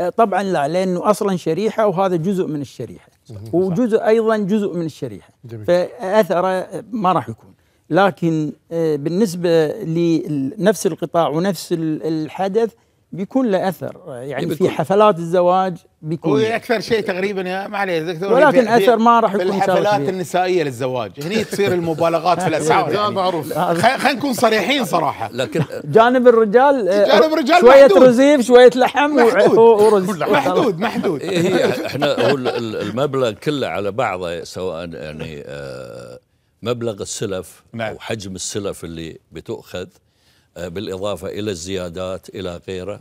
Speaker 7: آه، طبعا لا لأنه أصلا شريحة وهذا جزء من الشريحة وجزء أيضا جزء من الشريحة فأثره ما راح يكون لكن بالنسبة لنفس القطاع ونفس الحدث بيكون له اثر يعني إيه، بيكون. في حفلات الزواج بيكون
Speaker 2: اكثر شيء تقريبا يا معليش دكتور ولكن اثر ما راح يكون الحفلات النسائيه للزواج هني تصير المبالغات في الاسعار يعني. معروف خلينا نكون صريحين صراحه لكن
Speaker 7: جانب الرجال آه، جانب الرجال شويه محدود. رزيف شويه لحم محدود ورز محدود محدود إيه، هي احنا
Speaker 6: هو المبلغ كله على بعضه سواء يعني آه، مبلغ السلف نعم. وحجم السلف اللي بتؤخذ بالإضافة إلى الزيادات إلى غيره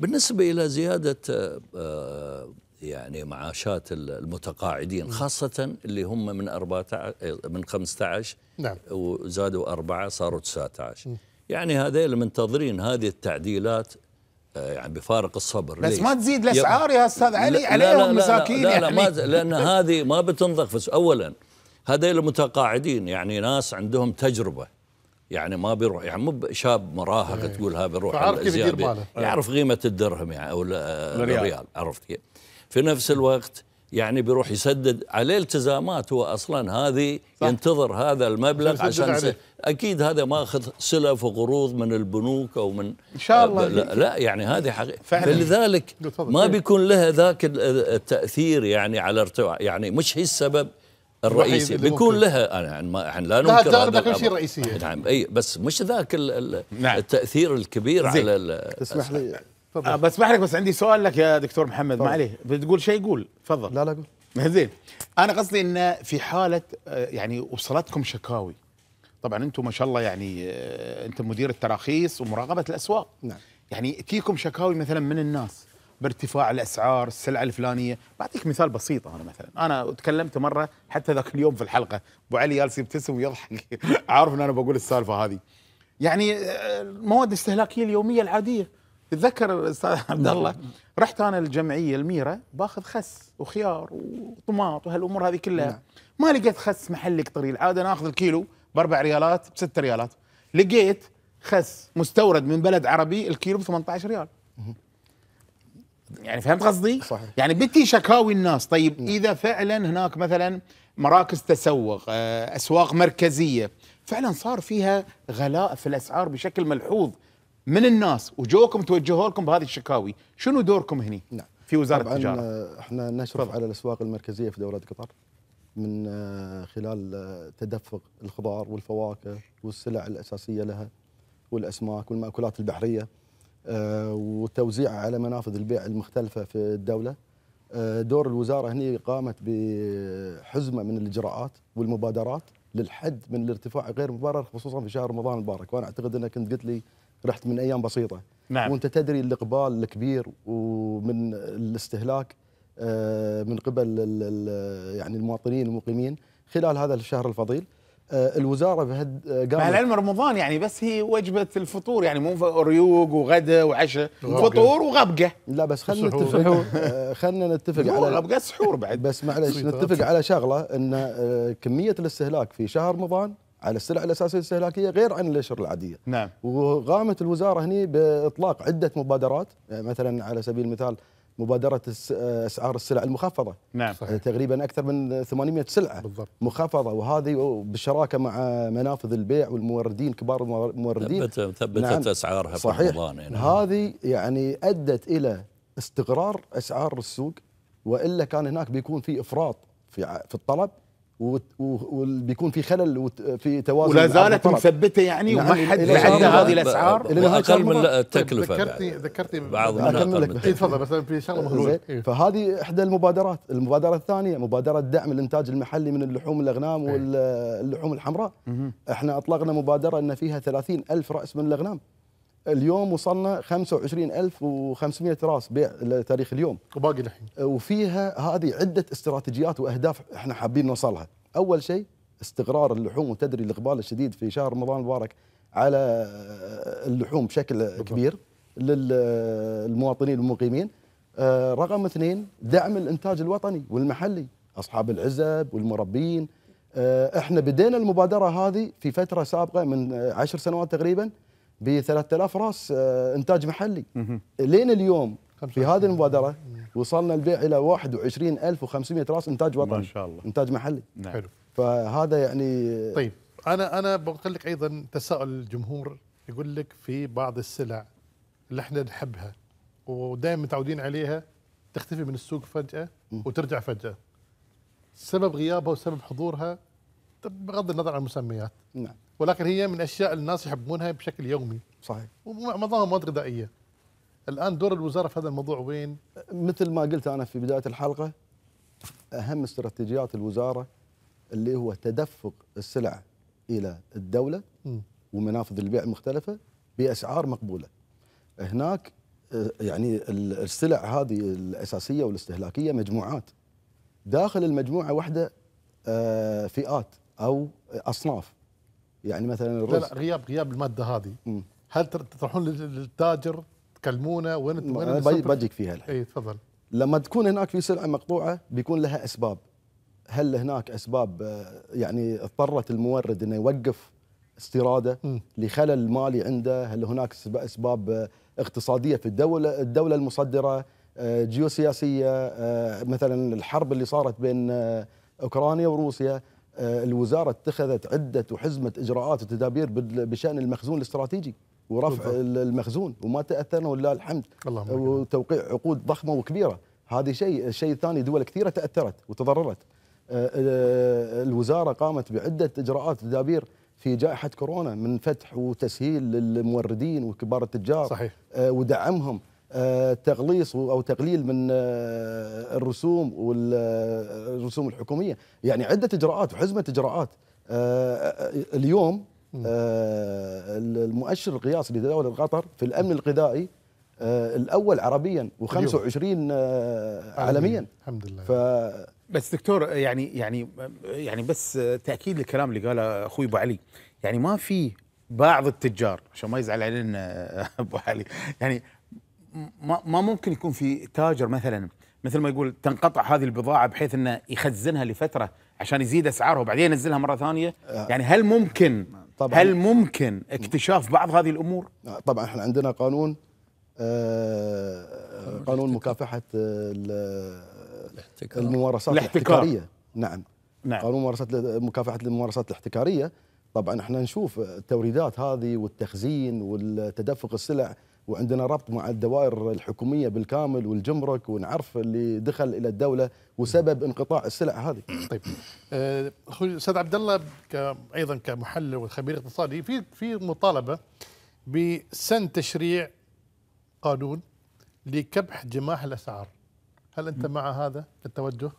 Speaker 6: بالنسبة إلى زيادة آه، آه، يعني معاشات المتقاعدين خاصة اللي هم من 14 من 15 نعم وزادوا أربعة صاروا 19 يعني هذيل منتظرين هذه التعديلات آه، يعني بفارق الصبر بس ليش؟ ما تزيد الاسعار يا
Speaker 2: استاذ علي لا عليهم مساكين لا لا, لا, يعني لا ما لان
Speaker 6: هذه ما بتنضخ اولا هذيل المتقاعدين يعني ناس عندهم تجربه يعني ما بيروح يعني مو شاب مراهق إيه. تقول ها بيروح يدير يعرف قيمه الدرهم يعني او الريال عرفت كيف في نفس الوقت يعني بيروح يسدد عليه التزامات هو اصلا هذه صح. ينتظر هذا المبلغ عشان س... اكيد هذا ماخذ سلف وقروض من البنوك او من ان شاء الله لا, لا يعني هذه حقيقه فلذلك ما بيكون لها ذاك التاثير يعني على ارتفاع يعني مش هي السبب الرئيسي بيكون لها انا يعني ما احنا لا ننكر لها كل شيء رئيسيه نعم اي بس مش ذاك نعم. التاثير الكبير زي. على تسمح لي
Speaker 2: تفضل آه، بسمح لك بس عندي سؤال لك يا دكتور محمد ما عليه بتقول شيء قول تفضل لا لا قول زين انا قصدي ان في
Speaker 6: حاله آه،
Speaker 2: يعني وصلتكم شكاوي طبعا انتم ما شاء الله يعني آه، انت مدير التراخيص ومراقبه الاسواق نعم يعني تجيكم شكاوي مثلا من الناس بارتفاع الاسعار السلعه الفلانيه بعطيك مثال بسيط انا مثلا انا تكلمت مره حتى ذاك اليوم في الحلقه ابو علي جالس يبتسم ويضحك عارف ان انا بقول السالفه هذه يعني آه، المواد الاستهلاكيه اليوميه العاديه تتذكر استاذ عبد الله نعم. رحت انا الجمعيه الميره باخذ خس وخيار وطماط وهالامور هذه كلها نعم. ما لقيت خس محلي قطري العاده ناخذ الكيلو باربع ريالات بست ريالات لقيت خس مستورد من بلد عربي الكيلو ب 18 ريال يعني فهمت قصدي؟ صحيح. يعني بتي شكاوي الناس طيب م. نعم. اذا فعلا هناك مثلا مراكز تسوق آه، اسواق مركزيه فعلا صار فيها غلاء في الاسعار بشكل ملحوظ من الناس وجوكم توجهوا لكم بهذه الشكاوي شنو دوركم هني نعم. في وزاره طبعاً التجاره
Speaker 5: آه، احنا نشرف فضل. على الاسواق المركزيه في دوله قطر من آه، خلال تدفق الخضار والفواكه والسلع الاساسيه لها والاسماك والمأكولات البحريه آه، وتوزيعه على منافذ البيع المختلفة في الدولة آه، دور الوزارة هنا قامت بحزمة من الإجراءات والمبادرات للحد من الارتفاع غير مبرر خصوصا في شهر رمضان المبارك وأنا أعتقد أنك كنت قلت لي رحت من أيام بسيطة نعم. وأنت تدري الإقبال الكبير ومن الاستهلاك آه، من قبل يعني المواطنين المقيمين خلال هذا الشهر الفضيل آه، الوزاره بهد آه، مع العلم
Speaker 2: رمضان يعني بس هي وجبه الفطور يعني مو ريوق وغدا وعشاء فطور
Speaker 5: وغبقه لا بس خلينا نتفق آه، خلينا نتفق على غبقه
Speaker 2: سحور بعد بس معلش نتفق على
Speaker 5: شغله ان كميه الاستهلاك في شهر رمضان على السلع الاساسيه الاستهلاكيه غير عن الاشهر العاديه. نعم. وقامت الوزاره هني باطلاق عده مبادرات يعني مثلا على سبيل المثال مبادره آه، اسعار السلع المخفضه نعم صحيح. يعني تقريبا اكثر من 800 سلعه بالضبط. مخفضه وهذه بالشراكه مع منافذ البيع والموردين كبار الموردين ثبتت ثبتت نعم.
Speaker 6: اسعارها صحيح. في رمضان إيه، نعم.
Speaker 5: هذه يعني ادت الى استقرار اسعار السوق والا كان هناك بيكون في افراط في في الطلب وبيكون في خلل في توازن ولا زالت مثبته يعني وما حد يعني هذه الاسعار اقل من التكلفه ذكرتني
Speaker 1: ذكرتني بعض من إيه، تفضل بس في شغله إيه، مهمه
Speaker 5: فهذه احدى المبادرات المبادره الثانيه مبادره دعم الانتاج المحلي من اللحوم الاغنام إيه. واللحوم الحمراء احنا اطلقنا مبادره ان فيها 30 الف راس من الاغنام اليوم وصلنا 25500 راس بيع لتاريخ اليوم وباقي الحين آه، وفيها هذه عده استراتيجيات واهداف احنا حابين نوصلها اول شيء استقرار اللحوم وتدري الاقبال الشديد في شهر رمضان المبارك على آه، اللحوم بشكل بالضبط. كبير للمواطنين آه، المقيمين رقم اثنين دعم الانتاج الوطني والمحلي اصحاب العزب والمربين احنا بدينا المبادره هذه في فتره سابقه من عشر سنوات تقريبا ب 3000 راس آه، انتاج محلي لين اليوم في هذه المبادره وصلنا البيع الى 21500 راس انتاج وطني ما شاء الله انتاج محلي نعم. حلو فهذا يعني طيب
Speaker 1: انا انا بقول لك ايضا تساؤل الجمهور يقول لك في بعض السلع اللي احنا نحبها ودائما متعودين عليها تختفي من السوق فجاه وترجع فجاه سبب غيابها وسبب حضورها بغض النظر عن المسميات نعم ولكن هي من الاشياء الناس يحبونها بشكل يومي صحيح ومعظمها مواد غذائيه الان دور الوزاره في هذا الموضوع وين؟ مثل ما قلت انا في بدايه الحلقه
Speaker 5: اهم استراتيجيات الوزاره اللي هو تدفق السلع الى الدوله ومنافذ البيع المختلفه باسعار مقبوله. هناك آه، يعني السلع هذه الاساسيه والاستهلاكيه مجموعات داخل المجموعه واحده آه، فئات او اصناف يعني مثلا الرز لا, لا
Speaker 1: غياب غياب الماده هذه هل تروحون للتاجر تكلمونه وين وين بجيك فيها الحين اي تفضل
Speaker 5: لما تكون هناك في سلعه مقطوعه بيكون لها اسباب هل هناك اسباب آه، يعني اضطرت المورد انه يوقف استيراده م. لخلل مالي عنده هل هناك اسباب آه، اقتصاديه في الدوله الدوله المصدره آه، جيوسياسيه مثلا الحرب اللي صارت بين اوكرانيا وروسيا آه، الوزاره اتخذت عده وحزمه اجراءات وتدابير بشان المخزون الاستراتيجي ورفع طبعا. المخزون وما تاثرنا ولله الحمد آه، وتوقيع عقود ضخمه وكبيره هذا شيء الشيء الثاني دول كثيره تاثرت وتضررت آه، الوزاره قامت بعده اجراءات وتدابير في جائحه كورونا من فتح وتسهيل للموردين وكبار التجار صحيح. ودعمهم آه، تغليص او تقليل من آه، الرسوم والرسوم آه، الحكوميه يعني عده اجراءات وحزمه اجراءات اليوم المؤشر القياسي لدوله قطر في الامن الغذائي الاول عربيا و25
Speaker 2: عالميا الحمد لله ف بس دكتور يعني يعني يعني بس تاكيد للكلام اللي قاله اخوي ابو علي يعني ما في بعض التجار عشان ما يزعل علينا ابو علي يعني ما ممكن يكون في تاجر مثلا مثل ما يقول تنقطع هذه البضاعه بحيث انه يخزنها لفتره عشان يزيد اسعارها وبعدين ينزلها مره ثانيه آه. يعني هل ممكن طبعا هل ممكن اكتشاف بعض هذه الامور آه،
Speaker 5: طبعا احنا عندنا قانون آه، قانون مكافحه الممارسات الاحتكار. الاحتكاريه نعم نعم قانون ممارسات مكافحه الممارسات الاحتكاريه طبعا احنا نشوف التوريدات هذه والتخزين والتدفق السلع وعندنا ربط مع الدوائر الحكوميه بالكامل والجمرك ونعرف اللي دخل الى الدوله وسبب انقطاع السلع هذه. طيب
Speaker 1: آه، اخوي استاذ عبد الله ايضا كمحلل وخبير اقتصادي في في مطالبه بسن تشريع قانون لكبح جماح الاسعار. هل
Speaker 7: انت مع هذا التوجه؟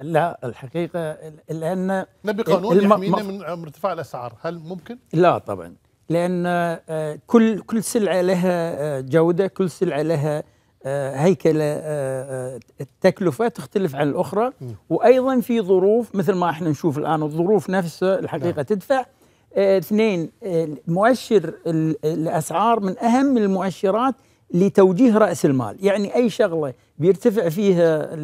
Speaker 7: لا الحقيقه لان نبي قانون يحمينا من
Speaker 1: ارتفاع الاسعار، هل ممكن؟
Speaker 7: لا طبعا. لأن آه، كل كل سلعة لها آه، جودة كل سلعة لها آه، هيكلة التكلفة تختلف عن الأخرى وأيضا في ظروف مثل ما احنا نشوف الآن الظروف نفسها الحقيقة نعم. تدفع اثنين مؤشر الأسعار من أهم المؤشرات لتوجيه رأس المال يعني أي شغلة بيرتفع فيها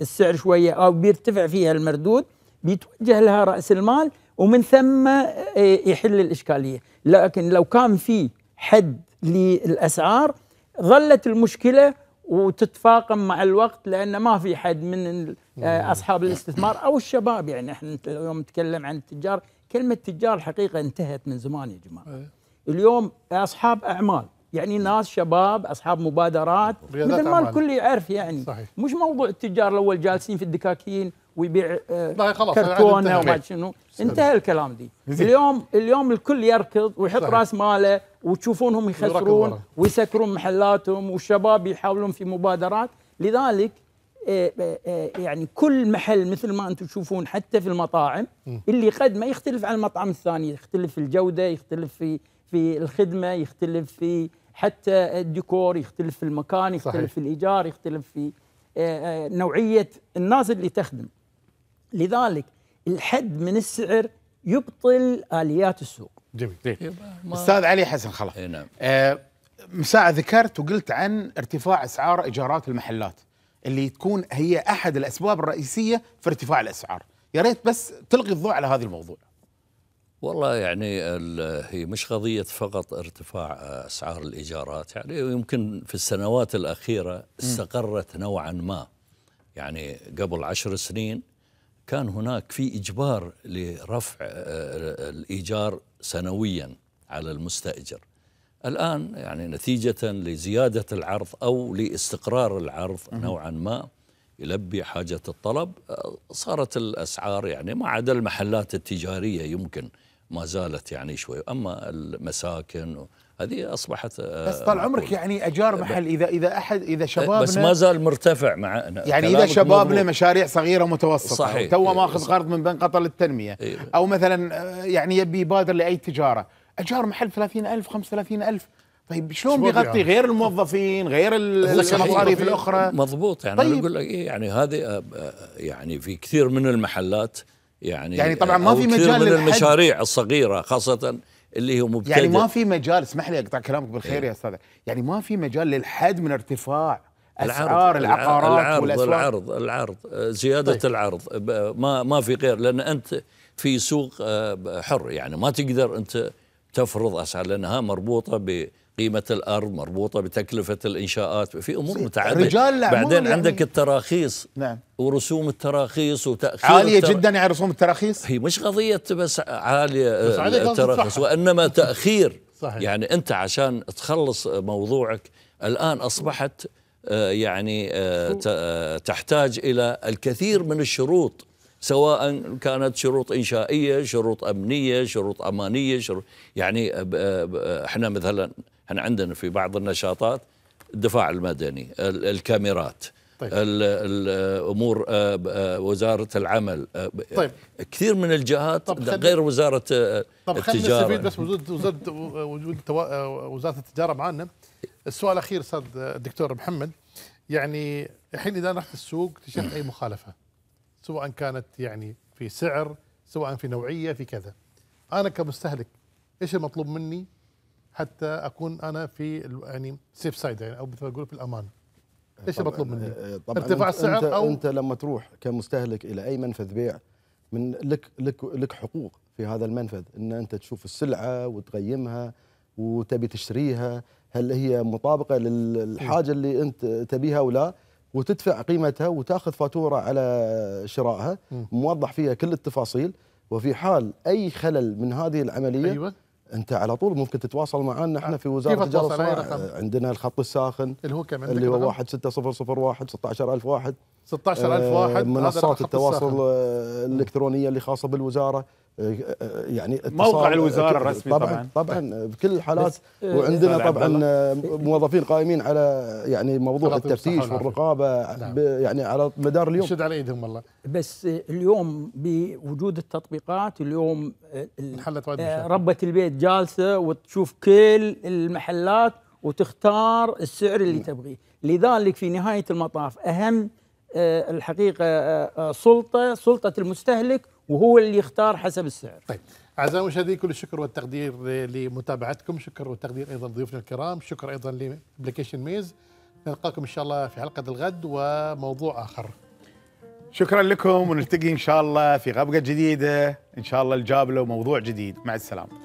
Speaker 7: السعر شوية أو بيرتفع فيها المردود بيتوجه لها رأس المال ومن ثم إيه، يحل الإشكالية لكن لو كان في حد للأسعار ظلت المشكلة وتتفاقم مع الوقت لأن ما في حد من آه، أصحاب الاستثمار أو الشباب يعني احنا اليوم نتكلم عن التجار كلمة تجار حقيقة انتهت من زمان يا جماعة إيه. اليوم أصحاب أعمال يعني ناس شباب اصحاب مبادرات مثل ما الكل يعرف يعني صحيح. مش موضوع التجار الاول جالسين في الدكاكين ويبيع آه، كرتونه وما شنو انتهى الكلام دي اليوم اليوم الكل يركض ويحط راس ماله وتشوفونهم يخسرون ويسكرون محلاتهم والشباب يحاولون في مبادرات لذلك آه، آه، يعني كل محل مثل ما انتم تشوفون حتى في المطاعم اللي يقدمه يختلف عن المطعم الثاني يختلف في الجوده يختلف في في الخدمه يختلف في حتى الديكور يختلف في المكان يختلف صحيح. في الايجار يختلف في نوعيه الناس اللي تخدم لذلك الحد من السعر يبطل اليات السوق
Speaker 6: جميل استاذ علي حسن خلاص نعم. آه
Speaker 2: مساء ذكرت وقلت عن ارتفاع اسعار ايجارات المحلات اللي تكون هي احد الاسباب الرئيسيه في ارتفاع الاسعار يا ريت بس تلقي الضوء على هذا الموضوع
Speaker 6: والله يعني هي مش قضية فقط ارتفاع أسعار الإيجارات يعني يمكن في السنوات الأخيرة استقرت نوعا ما يعني قبل عشر سنين كان هناك في إجبار لرفع آه، آه، الإيجار سنويا على المستأجر الآن يعني نتيجة لزيادة العرض أو لاستقرار العرض نوعا ما يلبي حاجة الطلب آه، صارت الأسعار يعني ما عدا المحلات التجارية يمكن ما زالت يعني شوي أما المساكن هذه اصبحت آه، بس طال عمرك
Speaker 2: يعني اجار محل اذا اذا احد اذا شبابنا بس ما
Speaker 6: زال مرتفع مع يعني اذا شبابنا
Speaker 2: مشاريع صغيره متوسطه صحيح تو ماخذ قرض من بنك قطر للتنميه إيه. او مثلا آه، يعني يبي يبادر لاي تجاره اجار محل 30000 35000 طيب شلون بيغطي يعني. غير الموظفين غير المصاريف الاخرى مضبوط يعني طيب. انا اقول لك
Speaker 6: إيه، يعني هذه آه، يعني في كثير من المحلات يعني يعني طبعا ما في مجال من المشاريع الصغيره خاصه اللي هو مبتدئ يعني ما في
Speaker 2: مجال اسمح لي اقطع كلامك بالخير إيه؟ يا استاذ يعني ما في مجال للحد من ارتفاع اسعار العقارات العرض والاسواق العرض
Speaker 6: العرض زياده طيب. العرض ما ما في غير لان انت في سوق آه، حر يعني ما تقدر انت تفرض اسعار لانها مربوطه ب قيمة الأرض مربوطة بتكلفة الإنشاءات في أمور متعددة رجال بعدين عندك التراخيص نعم ورسوم التراخيص وتأخير عالية التر... جدا يعني رسوم التراخيص هي مش قضية بس عالية بس آه، التراخيص وإنما تأخير صحيح. يعني أنت عشان تخلص موضوعك الآن أصبحت آه، يعني آه، تحتاج إلى الكثير من الشروط سواء كانت شروط إنشائية شروط أمنية شروط أمانية شروط يعني احنا مثلا احنا عندنا في بعض النشاطات الدفاع المدني الكاميرات طيب. الامور آه، آه، وزاره العمل آه، طيب. كثير من الجهات طب غير وزاره طب التجاره طيب خلينا بس
Speaker 1: وجود وزاره وجود وزاره التجاره معنا السؤال الاخير استاذ الدكتور محمد يعني الحين اذا رحت السوق تشوف اي مخالفه سواء كانت يعني في سعر سواء في نوعيه في كذا انا كمستهلك ايش المطلوب مني حتى اكون انا في يعني سيف سايد يعني او مثل ما يقولوا في الامان ايش بطلب مني؟ آه، آه، طبعا ارتفاع السعر انت او انت
Speaker 5: لما تروح كمستهلك الى اي منفذ بيع من لك لك لك حقوق في هذا المنفذ ان انت تشوف السلعه وتقيمها وتبي تشتريها هل هي مطابقه للحاجه اللي انت تبيها ولا وتدفع قيمتها وتاخذ فاتوره على شرائها موضح فيها كل التفاصيل وفي حال اي خلل من هذه العمليه أيوة. انت على طول ممكن تتواصل معنا احنا آه، في وزاره التجاره الصناعية عندنا الخط الساخن
Speaker 1: اللي هو كم اللي هو
Speaker 5: 16001 16001 واحد آه، منصات التواصل آه، الالكترونيه اللي خاصه بالوزاره يعني موقع الوزاره الرسمي طبعا طبعا, بكل الحالات آه، وعندنا آه، طبعا موظفين قائمين على يعني موضوع التفتيش والرقابه نعم. يعني على مدار اليوم شد
Speaker 7: على ايدهم والله بس آه، اليوم بوجود التطبيقات اليوم ربة البيت جالسه وتشوف كل المحلات وتختار السعر اللي نعم. تبغيه لذلك في نهايه المطاف اهم الحقيقه سلطه سلطه المستهلك وهو اللي يختار حسب السعر
Speaker 1: طيب أعزائي المشاهدين كل الشكر والتقدير لمتابعتكم شكر والتقدير أيضا لضيوفنا الكرام شكر أيضا لابلكيشن ميز نلقاكم إن شاء الله في حلقة الغد وموضوع آخر
Speaker 2: شكرا لكم ونلتقي إن شاء الله في غبقة جديدة إن شاء الله الجابلة وموضوع جديد مع السلامة